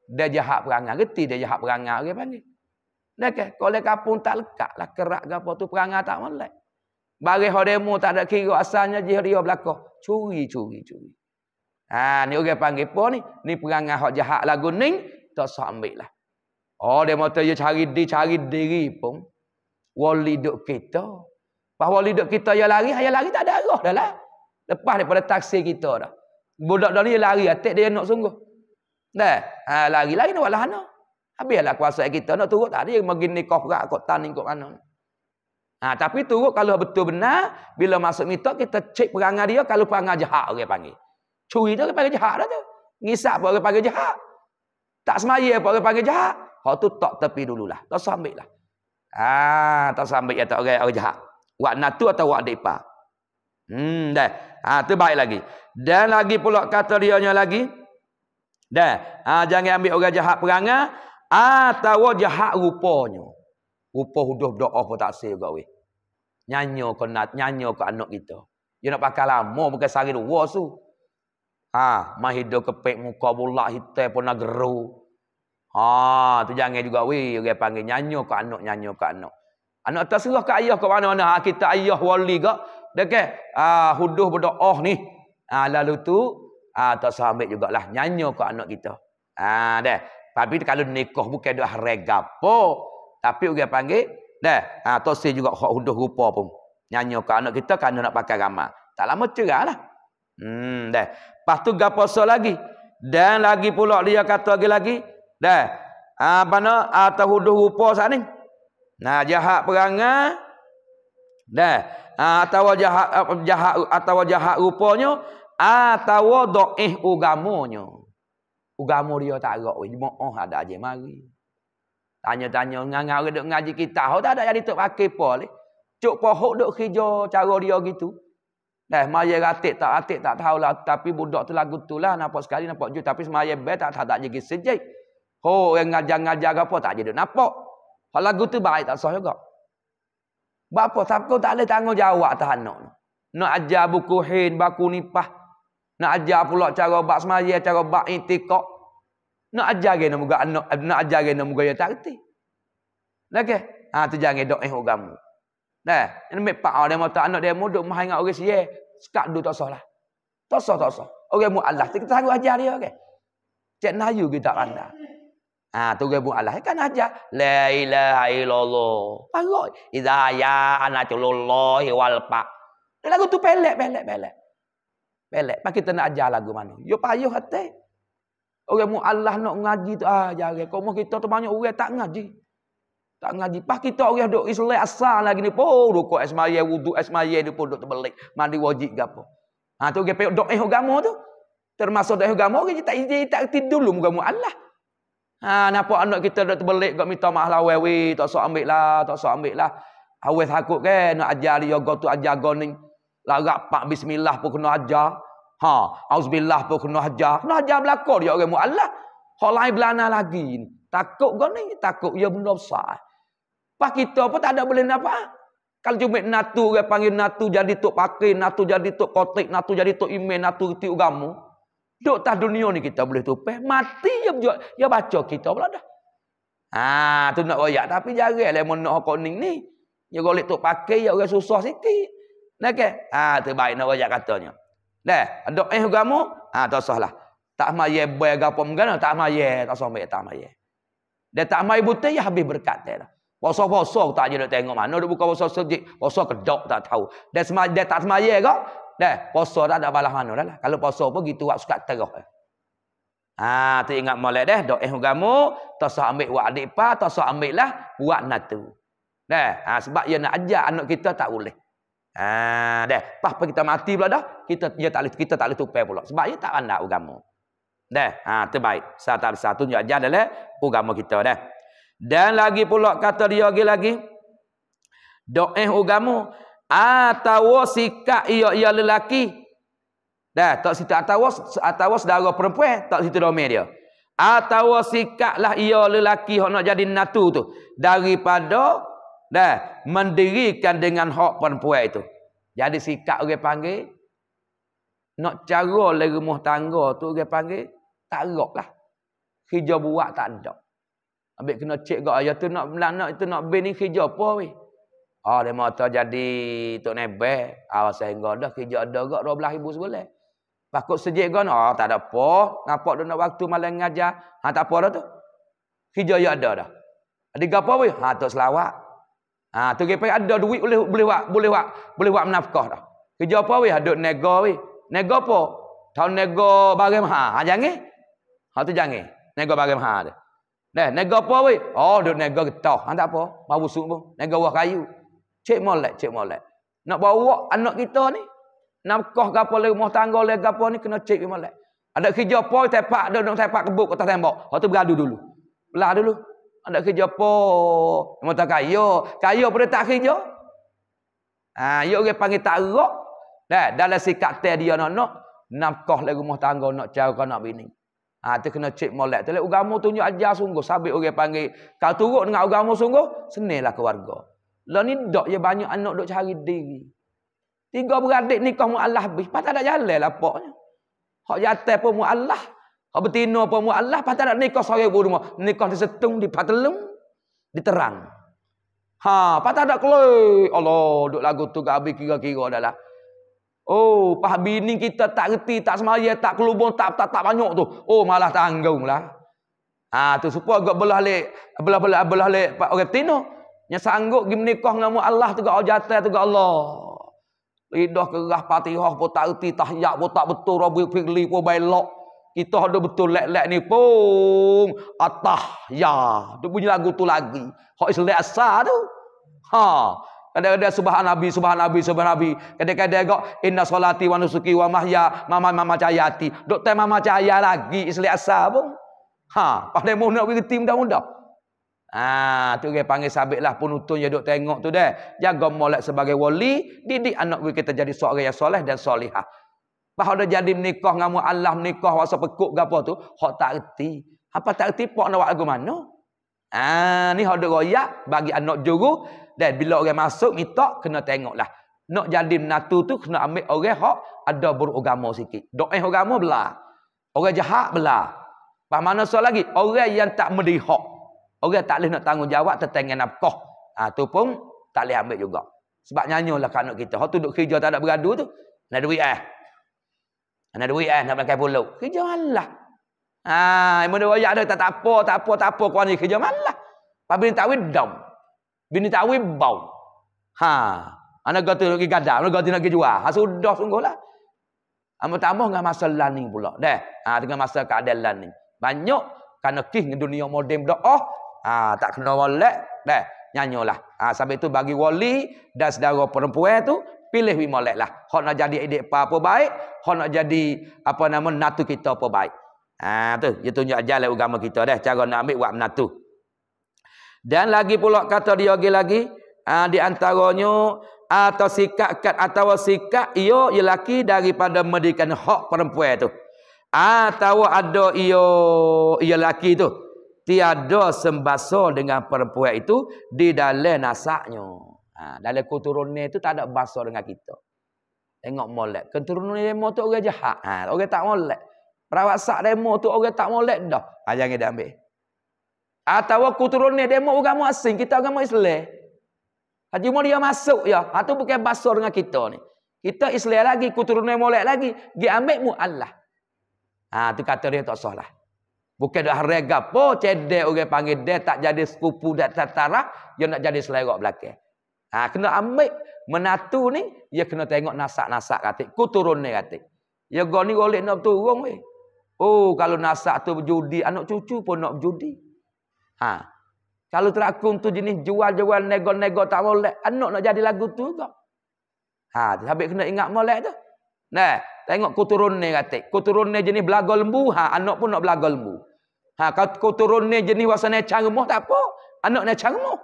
Dia jahat perangan, reti dia jahat perangan orang panggil. Nak ke kan? kalau kampung tak lekat lah kerak gapo tu perangan tak molek. Bagi hodemu tak ada kira asalnya dia dia belako. Curi curi curi. Ha ni orang panggil apa ni? Ni perang hak jahat lagu ni tak sah ambil lah. Oh dia mau tanya cari di cari diri pun. Wali duk kita. Pas wali duk kita ya lari, ya lari tak ada arah dah lah. Lepas daripada taksi kita dah. Budak dah ni lari, atik dia nak sungguh. Dah, ha, lari, lari nak buat lahana. Habislah kuasa kita nak turut tak ada pergi ni kau kerak, kau tan ni kau mana. Ha, tapi turut kalau betul benar, bila masuk mitok kita cek perangai dia, kalau perangai jahat orang panggil. Curi tu orang panggil jahat dah tu. Ngisap pun orang panggil jahat. Tak semaya pun orang panggil jahat. Kau tu tak tepi dululah. Tak sambil lah. Ah, ha, tak sambil atau orang orang jahat. Wak natu atau wak depa. Hmm, dah. Ha, tu baik lagi. Dan lagi pula kata dia nya lagi. Dah. Ha, jangan ambil orang jahat perangai atau jahat rupanya. Rupa huduh doa pun tak sah juga weh. Nyanyo ko nat, nyanyo ko anak kita. Dia nak pakai lama bukan sehari dua su. Ha, mahido kepek muka pula hitam pun nagero. Ha, tu jangan juga we orang panggil nyanyo ke anak nyanyo ke anak. Anak terserah ke ayah ke mana-mana. Ha, kita ayah wali ke. Dekat. Ha, huduh berdoah ni. Ha, lalu tu. Ha, tak sahabat jugalah. Nyanyo ke anak kita. Ha, dah. Tapi kalau nikah bukan dah regapo, Tapi orang panggil. Dah. Ha, tak sahabat juga hak huduh rupa pun. Nyanyo ke anak kita kan nak pakai ramah. Tak lama cerah lah. Hmm, dah. Lepas tu gaposo lagi. Dan lagi pula dia kata lagi-lagi. Dah. Apa nak? Atau huduh rupa saat ni. Nah, jahat perangah Dah. Atau jahat, jahat, atau jahat rupanya. Atau do'ih ugamonya. Ugamu dia tak agak. Mo'oh ada aje mari. Tanya-tanya. Ngangar duduk ngaji kita. Oh Tak ada jadi tu pakai pol. Cuk pohok duduk hijau cara dia gitu. Dah eh, semaya ratik tak ratik tak tahu lah. Tapi budak tu lagu tu lah. Nampak sekali nampak je. Tapi semaya baik tak tak tak jadi sejik. Oh yang ngajar-ngajar apa tak jadi nampak. Kalau lagu tu baik tak sah juga. Bapa tak tak boleh tanggungjawab tak anak. Nak ajar buku hin, baku nipah. Nak ajar pula cara bak semaya, cara bak intikok. Nak ajar ke nak muka anak, eh, nak ajar ke nak muka yang tak kerti. Okay? Ha, tu jangan dok eh orang. Nah, ini mek pak dia mau tak anak dia muduk mah ingat orang sial. Sekak du tak salah. Tak salah tak salah. Orang mu Allah kita tahu ajar dia okay, Cek nayu kita anda. Ha tu orang mu Allah kan ajar la ilaha illallah. Pagoi iza ya anatulullah wal Lagu tu pelek pelek pelek. Pelek. Pak kita nak ajar lagu mana? Yo payuh hati. Orang mu Allah nak ngaji tu ah jare. Kau mu kita tu banyak orang tak ngaji. Tak ngaji. Pas kita orang duk Islam asal lagi ni pun kok asmaya wudu asmaya ni pun duk terbelik. Mandi wajib ke apa. Ha tu dia payok doa eh agama tu. Termasuk doa eh agama orang tak tak reti dulu mugamu Allah. Ha napa anak kita duk terbelik kau minta maaf lah wei tak sok ambil lah tak sok ambil lah. Awe takut ke nak ajar dia go tu ajar go ni. Larak pak bismillah pun kena ajar. Ha auzubillah pun kena ajar. Kena ajar belakang dia orang mu Allah. Hal lain belana lagi ni. Takut kau ni, takut ia benda besar. Pas kita pun tak ada boleh apa. Kalau cuma natu dia panggil natu jadi tok pakai, natu jadi tok kotik, natu jadi tok imen, natu ti ugamu. Dok tah dunia ni kita boleh tupeh, mati je ya, ya baca kita pula dah. Ha, tu nak royak tapi jaranglah mun nak hok ni. Ya golek tok pakai ya orang susah sikit. Nah ke? Ha, terbaik nak royak katanya. Dah, ada eh ugamu? Ha, tak usahlah. Tak maye bai gapo mengana, tak maye, tak sampai tak maye. Dia tak mai butuh ya habis berkat dia. Lah. Puasa-puasa tak dia nak tengok mana dia buka puasa sejik. Puasa kedok tak tahu. Dia, sema, dia tak semaya ke? Dah, puasa tak ada balas mana lah. Kalau puasa pun gitu buat suka terah. Ha, tu ingat molek deh. Dok eh ugamu, tasah ambil buat adik pa, tasah ambil lah buat natu. Dah, ha, sebab dia nak ajar anak kita tak boleh. Ha, dah, pas pas kita mati pula dah, kita dia tak boleh kita tak boleh tupai pula. Sebab dia tak anak ugamu. Dah, ha, terbaik. Satu satu dia ajar dalam ugamu kita dah. Dan lagi pula kata dia lagi-lagi. Do'eh ugamu. Atawa sikap ia-ia lelaki. Dah, tak situ atawa, atawa sedara perempuan. Tak situ domen dia. Atawa sikap lah ia lelaki yang nak jadi natu tu. Daripada dah, mendirikan dengan hok perempuan itu. Jadi sikap orang panggil. Nak cara lerumuh tangga tu orang panggil. Tak rok lah. Hijau buat tak ada. Ambil kena cek ke ayah tu nak nak itu nak bin ni kerja apa weh. Ah dia mata jadi tok nebek. Ah sehingga dah kerja ada gak 12000 sebulan. Pakut sejek gak ah tak ada apa. Nampak dia nak waktu malam ngajar. Ha tak apa dah tu. Kerja ya ada dah. Ada gapo weh? Ha tok selawat. Ha ah, tu gape ada duit boleh boleh buat boleh buat boleh buat menafkah dah. Kerja apa weh? Ha nego weh. Nego apa? Tahun nego bagaimana? Ha jangan. Ha tu jangan. Nego bagaimana? Dah, nega apa weh? Oh, dia nega getah. Ha tak apa. Mau busuk pun. Nega wah kayu. Cek molek, cek molek. Nak bawa anak kita ni. Nak kah ke apa lagi rumah tangga lagi apa ni kena cek pi molek. Ada kerja apa tepak dah nak tepak kebuk atas tembok. Hak tu bergaduh dulu. Belah dulu. Ada kerja apa? Mau tak kayu Kaya pun tak kerja. Ah, ha, yok orang panggil tak rok. Dah, dalam sikap dia nak nak nak kah lagi rumah tangga nak cari anak bini. Ha, tu kena cek molek tu. Lah, ugamu tunjuk ajar sungguh. Sabit orang panggil. Kau turut dengan ugamu sungguh. Senilah keluarga. Lah ni dok ya banyak anak dok cari diri. Tiga beradik nikah mu'allah habis. Patah tak jalan lah poknya. Hak jatah pun mu'allah. Hak betina pun mu'allah. Patah tak nikah sore rumah. Nikah patelum, dipatelum. Diterang. Ha, patah tak keluar. Allah, duk lagu tu ke habis kira-kira adalah. -kira Oh, pah bini kita tak reti, tak semaya, tak kelubung, tak tak tak banyak tu. Oh, malah tanggung lah. Ha, tu supo agak belah lek, belah belah belah lek pak orang Tino. Yang sanggup gim nikah dengan Allah tu gak ojata tu gak Allah. Lidah kerah patihah pun tak reti, tahyak pun tak betul, rabu fikli pun belok. Kita ada betul lek-lek ni pun. Atah, ya. tu bunyi lagu tu lagi. Hak islah asa tu. Ha. Kadang-kadang subhan nabi, subhan nabi, subhan nabi. Kadang-kadang kok inna salati wa nusuki wa mahya mama mama cahayati. Dok tema mama cahaya lagi isli asal bung. Ha, pada mohon nak tim mudah-mudah. Ha, tu ke panggil sabit lah penutun ya dok tengok tu deh. Jaga molek sebagai wali, didik anak we kita jadi seorang yang soleh dan solihah. Bahawa ada jadi menikah dengan Allah menikah wasa pekuk gapo tu, hok tak erti. Apa tak erti pok nak buat agama mana? Ha, ni hok royak bagi anak juru dan bila orang masuk minta kena tengok lah, Nak jadi menatu tu kena ambil orang hak ada beragama sikit. Doa agama belah. Orang jahat belah. Pas mana soal lagi? Orang yang tak mendiri hak. Orang tak leh nak tanggungjawab tertengah nafkah. Ah ha, pun tak leh ambil juga. Sebab nyanyi nyanyolah kanak kita. Hak tu duk kerja tak ada beradu tu. Nak duit eh. Nak duit eh nak makan pulau. Kerja malah. Ah, ha, emo yang ada tak, tak apa, tak apa, tak apa kau ni kerja malah. Pabila tak duit dong. Bini ta'wib bau. Ha. Anak kata nak pergi gadar. Anak kata nak pergi jual. Ha, sudah sungguh lah. Amat tambah dengan masa laning pula. Deh. Ha, dengan masa keadaan lani, Banyak. Kerana kih dengan dunia modem dah. Oh. Ha, tak kena wallet. Deh. Nyanyolah. Ha, sampai itu bagi wali dan saudara perempuan tu pilih wimolek lah. Hak nak jadi adik apa, apa baik. Hak nak jadi apa nama natu kita apa baik. Ha, tu. Dia tunjuk ajar lah agama kita deh. Cara nak ambil buat natu. Dan lagi pula kata dia lagi lagi uh, di antaranya atau sikap kat atau sikap ia lelaki daripada mendikan hak perempuan itu. Atau ada ia ia lelaki itu tiada sembaso dengan perempuan itu di dalam nasaknya. Ha, ah, dalam keturunan itu tak ada baso dengan kita. Tengok molek. Keturunan demo tu orang jahat. Ha, orang tak molek. Perawat sak demo tu orang tak molek dah. Ha, jangan dia ambil. Atau aku turun ni demo agama asing, kita agama Islam. Haji dia masuk ya. Ha tu bukan basuh dengan kita ni. Kita Islam lagi, ku turun molek lagi, gi ambil mu Allah. Ha tu kata dia tak salah. Bukan dah harga apa cedek orang panggil dia tak jadi sekupu dak tatara, dia nak jadi selerok belakang. Ha kena ambil menatu ni, Ya kena tengok nasak-nasak kata, ku turun ni kata. Ya go ni golek nak turun weh. Oh kalau nasak tu berjudi anak cucu pun nak berjudi. Ha. Kalau terakum tu jenis jual-jual nego-nego tak boleh. Anak nak jadi lagu tu juga. Ha, habis kena ingat molek tu. Nah, tengok kuturun ni katik. Kuturun ni jenis belaga lembu. Ha, anak pun nak belaga lembu. Ha, kalau kuturun ni jenis wasanai carmuh tak apa. Anak nak carmuh.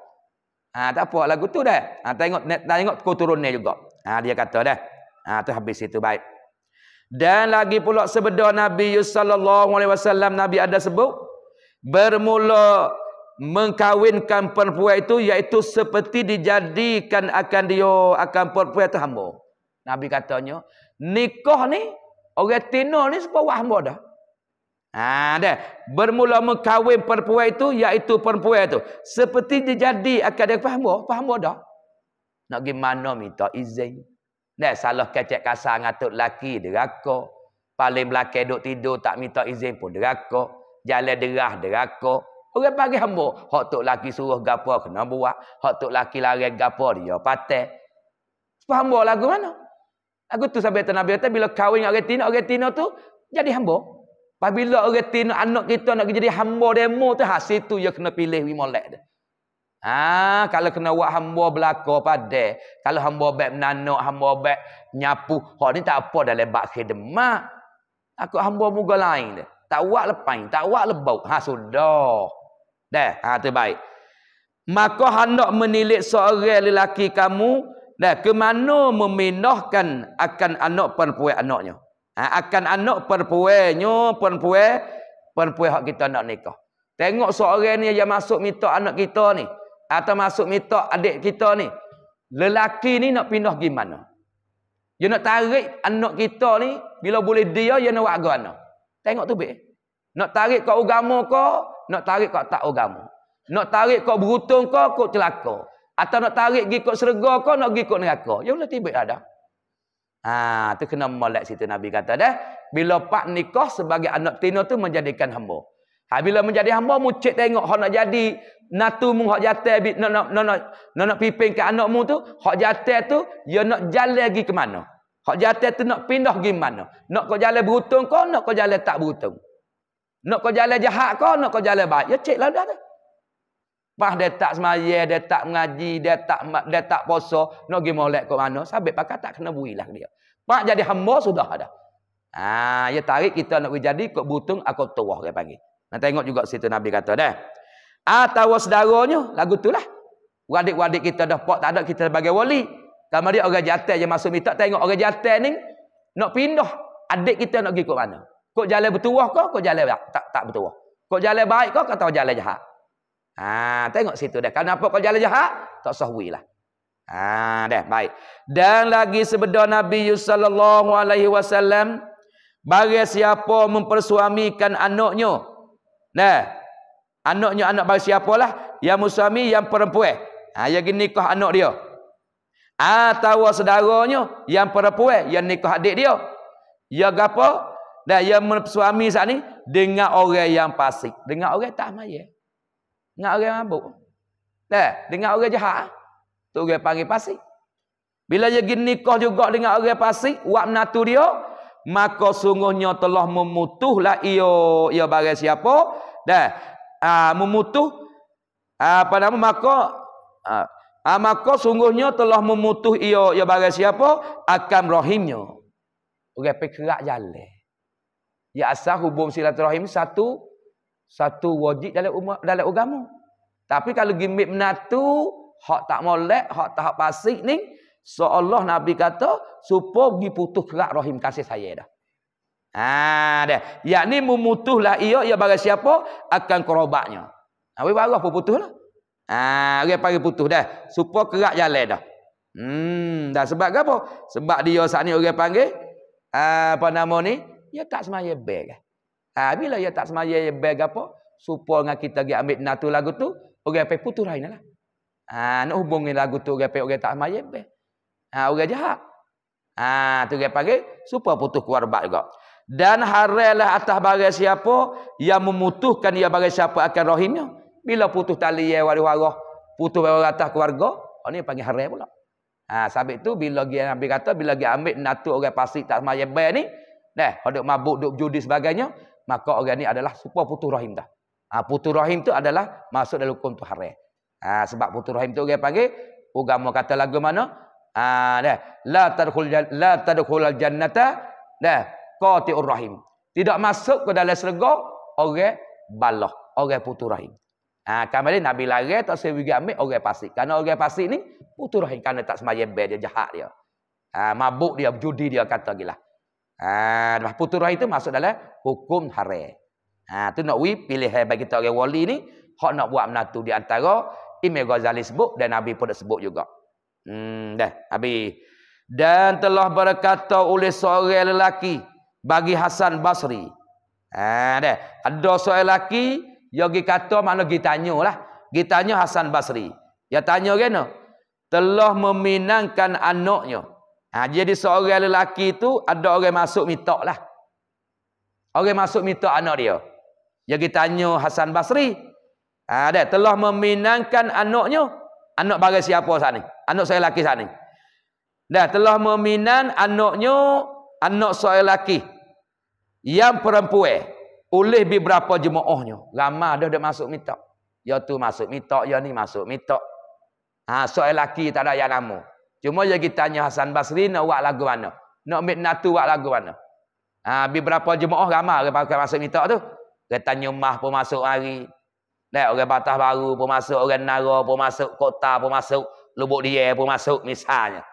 Ha, tak apa lagu tu dah. Ha, tengok tengok kuturun ni juga. Ha, dia kata dah. Ha, tu habis itu baik. Dan lagi pula sebeda Nabi Yusallallahu alaihi wasallam Nabi ada sebut bermula Mengkawinkan perempuan itu iaitu seperti dijadikan akan dia akan perempuan itu hamba. Nabi katanya, nikah ni orang tino ni sebab wah hamba dah. Ha dah. Bermula mengkawin perempuan itu iaitu perempuan itu seperti dijadi akan dia faham apa hamba dah. Nak gimana minta izin. Dah salah kecek kasar ngatuk laki deraka. Paling belakang duk tidur tak minta izin pun deraka. Jalan derah deraka. Orang panggil hamba. Hak tok laki suruh gapo kena buat. Hak tok laki lari gapo dia patah. Sebab hamba lagu mana? Aku tu sampai tanah biasa bila kahwin dengan orang Tino, orang Tino tu jadi hamba. Apabila orang Tino anak kita nak jadi hamba demo tu hasil tu dia kena pilih wi molek dia. Ha, kalau kena buat hamba belaka pada, kalau hamba baik menanak, hamba baik nyapu, hak ni tak apa dalam bab khidmat. Aku hamba muka lain dia. Tak buat lepain, tak buat lebau. Ha sudah. Dah, ha terbaik. Maka hendak menilik seorang lelaki kamu, dah ke mana memindahkan akan anak perempuan anaknya. Ha, akan anak perempuannya, perempuan perempuan hak kita nak nikah. Tengok seorang ni yang masuk minta anak kita ni atau masuk minta adik kita ni. Lelaki ni nak pindah gimana? Dia nak tarik anak kita ni bila boleh dia dia nak buat agama. Tengok tu baik. Nak tarik kau agama kau nak tarik kau tak agama. Nak tarik kau berhutung kau, kau celaka. Atau nak tarik pergi kot serga kau, nak pergi kot neraka. Ya Allah, tiba-tiba ada. Haa, tu kena molek situ Nabi kata dah. Bila pak nikah sebagai anak tino tu menjadikan hamba. Ha, bila menjadi hamba, mucik tengok kau nak jadi. Natu mu hak jatah, nak, nak, nak, nak, nak, nak pipin ke anakmu tu. Hak jatah tu, ya nak jalan lagi ke mana. Hak jatah tu nak pindah ke mana. Nak kau jalan berhutung kau, nak kau jalan tak berhutung. Nak kau jalan jahat kau, nak kau jalan baik. Ya cek lah dah tu. Pas dia tak semaya, dia tak mengaji, dia tak dia tak puasa, nak pergi molek ke mana, sabit pakai tak kena builah dia. Pak jadi hamba sudah ada. Ha, ya tarik kita nak jadi kok butung aku tuah dia panggil. Nak tengok juga situ Nabi kata dah. Atau saudaranya, lagu itulah. Wadik-wadik kita dah pak tak ada kita sebagai wali. Kalau dia orang jantan yang masuk minta tengok orang jantan ni nak pindah adik kita nak pergi ke mana. Kok jalan bertuah kau, kau jalan tak, tak, tak bertuah. Kau jalan baik kau, kau tahu jalan jahat. Ha, tengok situ dah. Kenapa kau jalan jahat? Tak sahwi lah. Ha, dah, baik. Dan lagi sebedar Nabi Sallallahu Alaihi Wasallam, bagi siapa mempersuamikan anaknya. Nah, anaknya anak bagi siapalah. Yang musami, yang perempuan. Ha, yang nikah anak dia. Atau saudaranya yang perempuan, yang nikah adik dia. Yang apa? Dan yang suami saat ni dengar orang yang pasik, dengar orang tak maya. Dengar orang mabuk. Dah, dengar orang jahat. Ah. Tu orang panggil pasik. Bila dia gini nikah juga dengan orang pasik, wak menatu dia, maka sungguhnya telah memutuh lah ia ia bagai siapa? Dah, uh, memutuh ha, apa nama maka uh, uh, maka sungguhnya telah memutuh ia ia bagai siapa? Akan rahimnya. Orang pekerak jalan. Ya asal hubung silaturahim satu satu wajib dalam umat dalam agama. Tapi kalau gimik menatu, hak tak molek, hak tak hak pasik ni, Allah Nabi kata supaya diputus kerak rahim kasih saya dah. Ha dah. Yakni memutuslah ia ia bagi siapa akan kerobaknya. Awi ha, baru apa putuslah. Ha orang pagi putus dah. supo kerak jalan dah. Hmm, dah sebab apa? Sebab dia saat ni orang panggil apa nama ni? Ya tak semaya bag. Ha, eh. ah, bila ia tak semaya bag apa, supaya dengan kita pergi ambil natu lagu tu, orang pergi putus lain lah. Ha, nak hubungi lagu tu, orang pergi orang tak semaya bag. Ha, ah, orang jahat. Ha, tu dia panggil, supaya putus keluar bak juga. Dan haralah atas barai siapa yang memutuhkan ia barai siapa akan rahimnya. Bila putus tali ya waruh-waruh, putus barai atas keluarga, oh, ni panggil haral pula. Ha, sabit tu bila dia ambil kata bila dia ambil natu orang pasti tak semaya bag ni, Dah, duduk mabuk, duduk judi sebagainya. Maka orang ni adalah super putu rahim dah. Ha, putu rahim tu adalah masuk dalam hukum tu haram. Ha, sebab putu rahim tu orang panggil. Ugama kata lagu mana. Ha, dah. La tadkhul, la tadkhul al jannata. Dah. Qati'ur rahim. Tidak masuk ke dalam serga. Orang balah. Orang putu rahim. Ha, kemudian Nabi lari tak sebuah juga ambil orang pasir. Kerana orang pasir ni putu rahim. Kerana tak semayang bear dia. Jahat dia. Ha, mabuk dia. Judi dia kata gila. lah. Ha, putu rahim tu masuk dalam hukum haram. Ha, tu nak we pilih bagi tahu orang wali ni. Hak nak buat menatu di antara Imam Ghazali sebut dan Nabi pun dah sebut juga. Hmm, dah. nabi Dan telah berkata oleh seorang lelaki bagi Hasan Basri. Ha, dah. Ada seorang lelaki yang pergi kata mana pergi tanya lah. Pergi tanya Hasan Basri. Dia tanya kena. Telah meminangkan anaknya. Ha, jadi seorang lelaki tu ada orang masuk mitok lah. Orang masuk mitok anak dia. Dia pergi tanya Hasan Basri. Ha, dia telah meminangkan anaknya. Anak bagi siapa sana? Anak seorang lelaki sana. Dia telah meminang anaknya. Anak seorang lelaki. Yang perempuan. Oleh beberapa jemaahnya. lama dah dia masuk mitok, Ya tu masuk mitok, Ya ni masuk mitok. Ha, soal lelaki tak ada yang nama. Cuma dia pergi tanya Hasan Basri nak buat lagu mana. Nak ambil natu buat lagu mana. Ha, habis berapa jemaah ramai, dia pakai masuk minta tu. Dia tanya mah pun masuk hari. Lihat orang Batas Baru pun masuk, orang Nara pun masuk, kota pun masuk, lubuk dia pun masuk misalnya.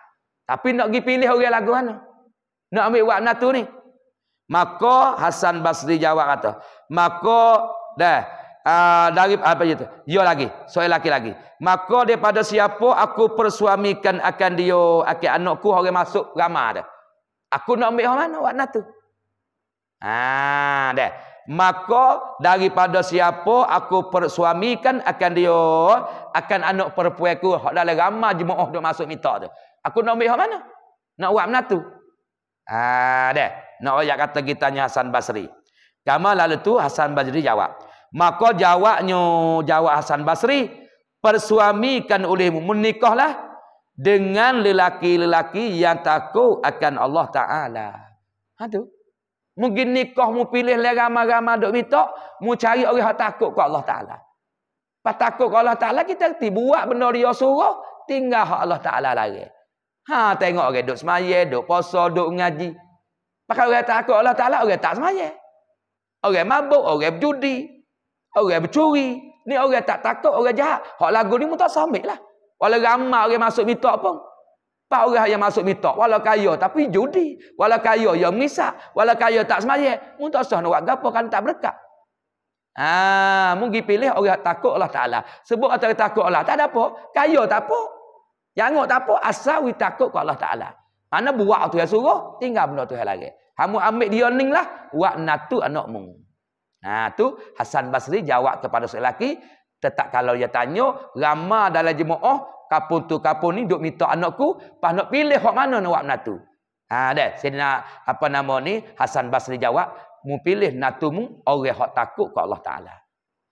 Tapi nak pergi pilih orang lagu mana. Nak ambil buat natu ni. Maka Hasan Basri jawab kata. Maka dah. Ah, dari ah, apa itu? Yo lagi, soal lagi lagi. Maka daripada siapa aku persuamikan akan dia, akan anakku orang masuk ramah dah. Aku nak ambil mana warna tu? Ah, dah. Maka daripada siapa aku persuamikan akan dia, akan anak perempuanku hak dalam ramah jemaah dok masuk minta tu. Aku nak ambil mana? Nak buat mana tu? Ah, dah. Nak ayat kata kita Hasan Basri. Kama lalu tu Hasan Basri jawab. Maka jawabnya jawab Hasan Basri, persuamikan olehmu, menikahlah dengan lelaki-lelaki yang takut akan Allah Taala. Aduh. Ha, Mungkin nikahmu pilih ramai-ramai dok minta, mu cari orang yang takut ke Allah Taala. Pas takut ke Allah Taala kita buat benda dia suruh, tinggal hak Allah Taala lagi. Ha tengok orang dok semaya, dok puasa, dok ngaji. Pakai orang takut Allah Taala, orang tak semaya. Orang mabuk, orang berjudi. Orang bercuri. Ni orang tak takut, orang jahat. Hak lagu ni pun tak sambil lah. Walau ramai orang masuk mitok pun. Pak orang yang masuk mitok. Walau kaya tapi judi. Walau kaya yang misak. Walau kaya tak semayah. Mungkin tak sah nak buat gapa kan tak berkat. Ah, ha, mungkin pilih orang takut Allah Ta'ala. Sebut atau takut Allah. Tak ada apa. Kaya tak apa. Yang tak apa. Asal kita takut Allah Ta'ala. Mana buat tu yang suruh. Tinggal benda tu yang lagi. Kamu ha, ambil dia ni lah. Wak natu anakmu. mu. Nah ha, tu Hasan Basri jawab kepada seorang lelaki tetap kalau dia tanya rama dalam jemaah oh, kapun tu kapun ni duk minta anakku pas nak pilih hok mana nak buat menatu. Ha deh sidina apa nama ni Hasan Basri jawab mu pilih natumu orang hok takut ke Allah Taala.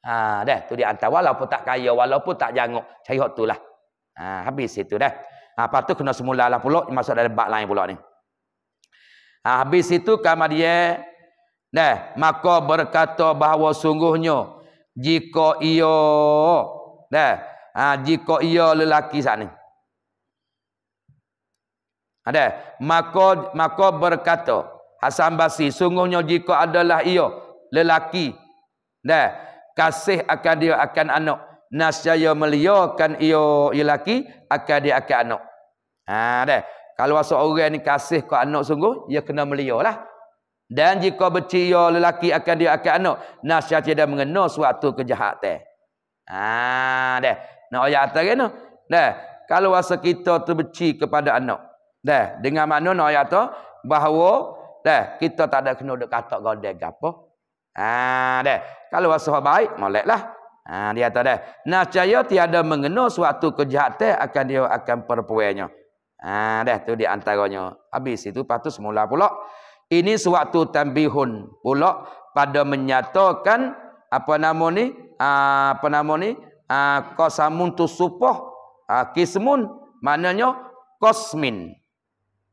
Ha deh tu dia antara walaupun tak kaya walaupun tak janguk cari hok tulah. Ha habis situ deh. Ha apa tu kena semula lah pula masuk dalam bab lain pula ni. Ha habis situ kamadie Nah, maka berkata bahawa sungguhnya jika ia nah, ha, jika ia lelaki sat ni. Ada, maka maka berkata Hasan Basri sungguhnya jika adalah ia lelaki nah kasih akan dia akan anak nasyaya meliakan ia lelaki akan dia akan anak. Ha dah. Kalau seorang ni kasih ke anak sungguh, dia kena melialah. Dan jika berciyo lelaki akan dia akan anak. Nasihat dia mengenal suatu kejahatan. Ah, ha, deh. Nak ayat atas kena. Deh. Kalau rasa kita terbeci kepada anak. Deh. Dengan mana nak ayat atas? Bahawa. Deh. Kita tak ada kena duk katak gode gapo. Ah, ha, deh. Kalau rasa baik, moleklah. Ah, ha, dia atas deh. Nasihat tiada mengenal suatu kejahatan akan dia akan perpuanya. Ah, deh. Tu di antaranya. Habis itu, patut semula pulak. Ini suatu tambihun pula pada menyatakan apa nama ni? Ah, apa nama ni? Ah, qasamun tu supah kismun maknanya kosmin.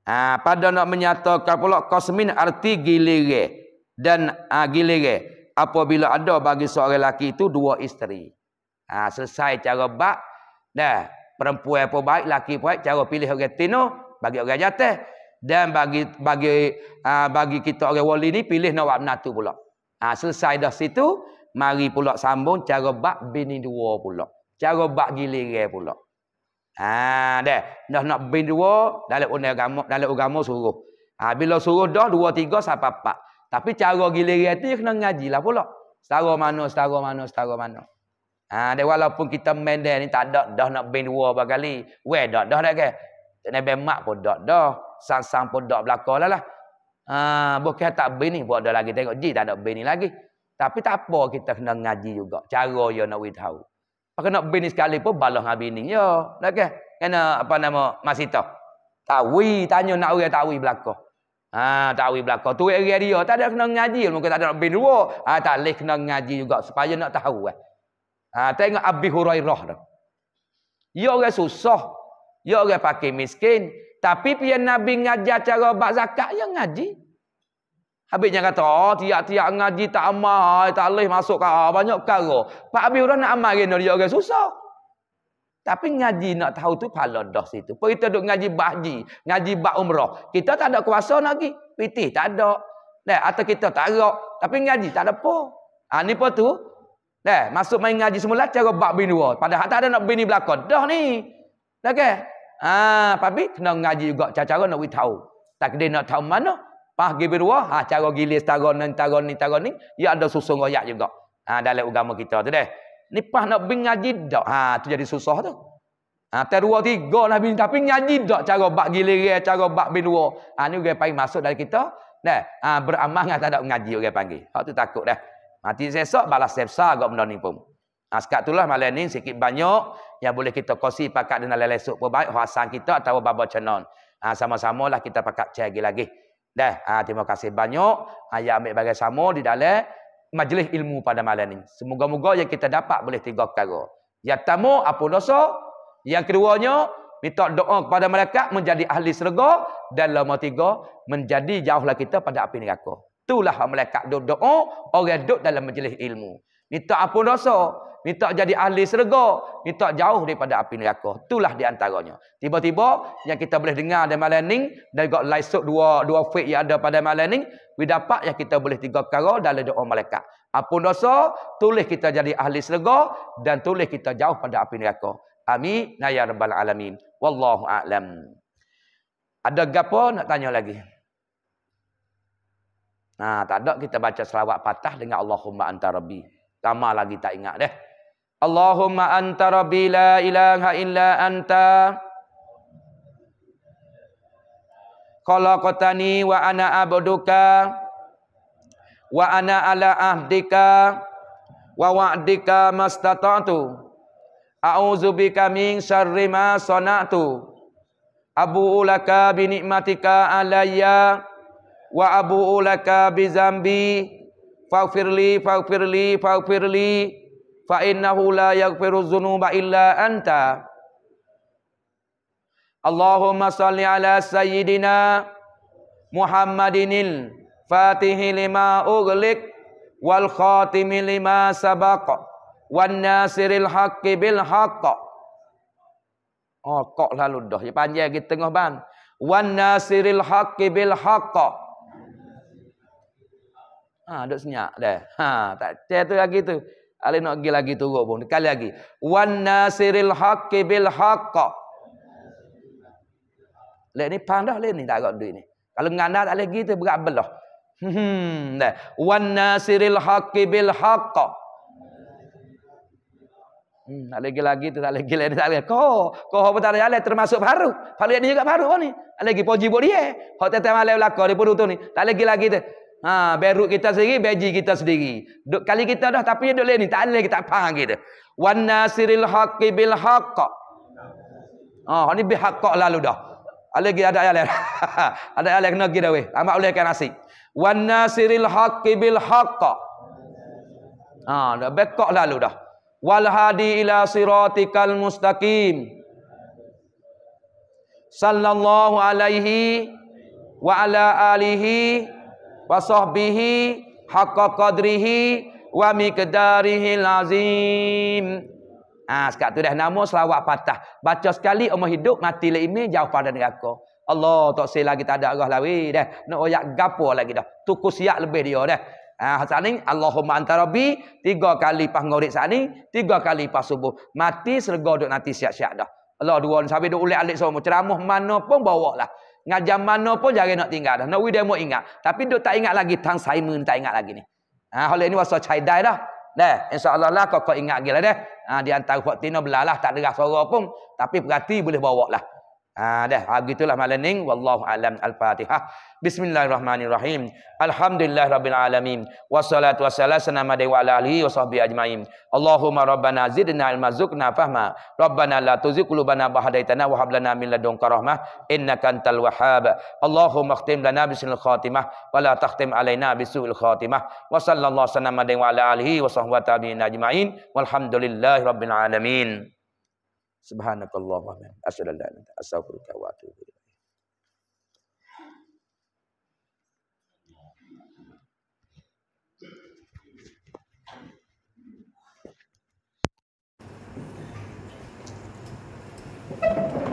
Ah, pada nak menyatakan pula kosmin arti gilire dan gilire apabila ada bagi seorang lelaki itu dua isteri. Ha, selesai cara bak dah perempuan apa baik lelaki laki baik cara pilih orang tino bagi orang jatah dan bagi bagi uh, bagi kita orang wali ni pilih nawab menatu pula. Ha, selesai dah situ mari pula sambung cara bab bini dua pula. Cara bab giliran pula. Ha dah dah nak bini dua dalam undang agama dalam agama suruh. Ha, bila suruh dah dua tiga sampai empat. Tapi cara giliran tu kena ngajilah pula. Setara mana, setara mana, setara mana. Ha, dia walaupun kita mendel ni tak ada dah nak bin dua berkali. Weh dah, dah dah ke. Tak nak mak pun dok dah. Sang-sang pun dok belakang lah lah. Ha, bukan tak bini pun dah lagi. Tengok ji tak nak bini lagi. Tapi tak apa kita kena ngaji juga. Cara dia ya nak tahu. Pakai nak bini sekali pun balas dengan bini. Ya. Okay. Kena apa nama masih tahu. Tawi. Tanya nak orang tawi belakang. Ha, tawi belakang. Tuik dia dia. Tak ada kena ngaji. Mungkin tak ada nak bini luar. Ha, tak boleh kena ngaji juga. Supaya nak tahu. Eh. Ha, tengok Abi Hurairah tu. Ya orang susah. Ya orang pakai miskin. Tapi pihak Nabi ngajar cara buat zakat, ya ngaji. Habisnya kata, oh, tiap-tiap ngaji tak amal, tak boleh masuk ke oh, banyak kara. Pak Habis orang nak amal kena dia orang susah. Tapi ngaji nak tahu tu pala dah situ. Pada kita duduk ngaji bahji, ngaji bak umrah. Kita tak ada kuasa lagi. Piti tak ada. Nah, atau kita tak ada. Tapi ngaji tak ada apa. Ha, ni apa tu? Nah, masuk main ngaji semula cara bak bini dua. Padahal tak ada nak bini belakang. Dah ni. Dah okay? Ah, tapi kena ngaji juga cara-cara nak tahu. Takdir nak tahu mana? Pas gibir dua, ha cara gilis tara nan tara ni tara ni, ya ada susung ayat juga. Ha dalam agama kita tu deh. Ni pas nak bing ngaji dak. Ha tu jadi susah tu. Ha ter tiga lah bing tapi ngaji dak cara bab gilir cara bab bin dua. Ha ni orang panggil masuk dari kita. Nah, ha beramah ngata dak ngaji orang panggil. Hak tu takut deh. Mati sesak balas sesak agak benda ni pun. Ha, sekat itulah malam ini sikit banyak yang boleh kita kosi pakat dengan lelai sup baik huasan kita atau baba cenon. Ha, ah, sama-sama lah kita pakat cek lagi lagi. Dah, ha, terima kasih banyak. Ha, yang ambil bagai sama di dalam majlis ilmu pada malam ini. Semoga-moga yang kita dapat boleh tiga perkara. Yang pertama, apa dosa? Yang keduanya, minta doa kepada mereka menjadi ahli serga. Dan lama tiga, menjadi jauhlah kita pada api neraka. Itulah mereka duduk doa, orang duduk dalam majlis ilmu. Minta apa dosa? Minta jadi ahli serga. Minta jauh daripada api neraka. Itulah di antaranya. Tiba-tiba yang kita boleh dengar dari malam ini. Dari got laisut dua, dua fit yang ada pada malam ini. Kita dapat yang kita boleh tiga perkara dalam doa malaikat. Apun dosa, tulis kita jadi ahli serga. Dan tulis kita jauh pada api neraka. Amin. Naya Rabbal Alamin. Wallahu a'lam. Ada gapo nak tanya lagi? Nah, tak ada kita baca selawat patah dengan Allahumma antarabi. rabbi. Lama lagi tak ingat deh. Allahumma anta rabbi la ilaha illa anta Khalaqtani wa ana abduka wa ana ala ahdika wa wa'dika mastata'tu A'udzu min syarri ma sana'tu Abu'u laka bi 'alayya wa abu ulaka bizambi dzambi faghfirli faghfirli faghfirli fa innahu la yaghfiru dhunuba illa anta Allahumma salli ala sayyidina Muhammadinil fatihi lima ughliq wal khatimi lima sabaq wan nasiril haqqi bil haqq Oh kok lalu dah ya panjang lagi tengah ban wan nasiril haqqi bil haqq Ah ha, duk senyap dah ha tak cer tu lagi tu Ali nak pergi lagi turun pun. Kali lagi. Wan nasiril haqqi bil haqqa. Lek ni pandah lek ni tak ada duit ni. Kalau ngana tak boleh gitu berat belah. Nah, hmm, wan nasiril haqqi bil haqqa. Hmm, tak lagi lagi tu tak lagi lagi tak lagi. Ko, ko apa tak lagi termasuk baru. Kalau ni juga baru ni. Lagi poji boleh. eh. Hotel tema lewat kau di perut tu ni. Tak lagi lagi tu. Ha, Beirut kita sendiri, Beji kita sendiri. Duk kali kita dah tapi duk lain ni tak leh kita faham kita. Wan nasiril haqqi bil haqq. Ah, ni bil haqq lah lalu dah. Alagi ada ayat lain. ada ayat lain kena gida weh. Lama boleh kan nasi. Wan nasiril haqqi bil haqq. Ah, dah bekok lalu dah. Wal hadi ila siratikal mustaqim. Sallallahu alaihi wa ala alihi wasahbihi haqqa qadrihi wa miqdarihi lazim. Ah, ha, sekarang tu dah nama selawat patah. Baca sekali umur hidup mati lah ini jauh pada neraka. Allah tak sel lagi tak ada Allah lah. lawi dah. Nak oyak gapo lagi dah. Tukus siap lebih dia dah. Ah, ha, sekarang ini Allahumma antarabi tiga kali pas ngorit saat ini, tiga kali pas subuh. Mati serga duk nanti siap-siap dah. Allah dua sampai duk ulil alik semua ceramuh mana pun bawa lah. Ngajar mana pun jangan nak tinggal dah. Nak dia mau ingat. Tapi dia tak ingat lagi. Tang Simon tak ingat lagi ni. Ha, oleh ni wasa cahaya dah. Dah. InsyaAllah lah kau, kau ingat lagi lah dah. Ha, di antara khuat tina belah Tak derah suara pun. Tapi perhati boleh bawa lah. Ah dah, ah, begitulah malam ni. Wallahu alam al-Fatihah. Bismillahirrahmanirrahim. Alhamdulillah rabbil alamin. Wassalatu wassalamu ala wa ala alihi wa sahbihi ajmain. Allahumma rabbana zidna ilma zukna fahma. Rabbana la tuzigh qulubana ba'da wa hab lana min ladunka rahmah innaka antal wahhab. Allahumma khtim lana bisul khatimah wa la takhtim alaina bisul khatimah. Wa sallallahu sallama wa ala alihi wa sahbihi ajmain. Walhamdulillahirabbil alamin. Subhanakallahumma wa bihamdika asyhadu an la ilaha illa anta astaghfiruka wa atubu ilaik. Thank you.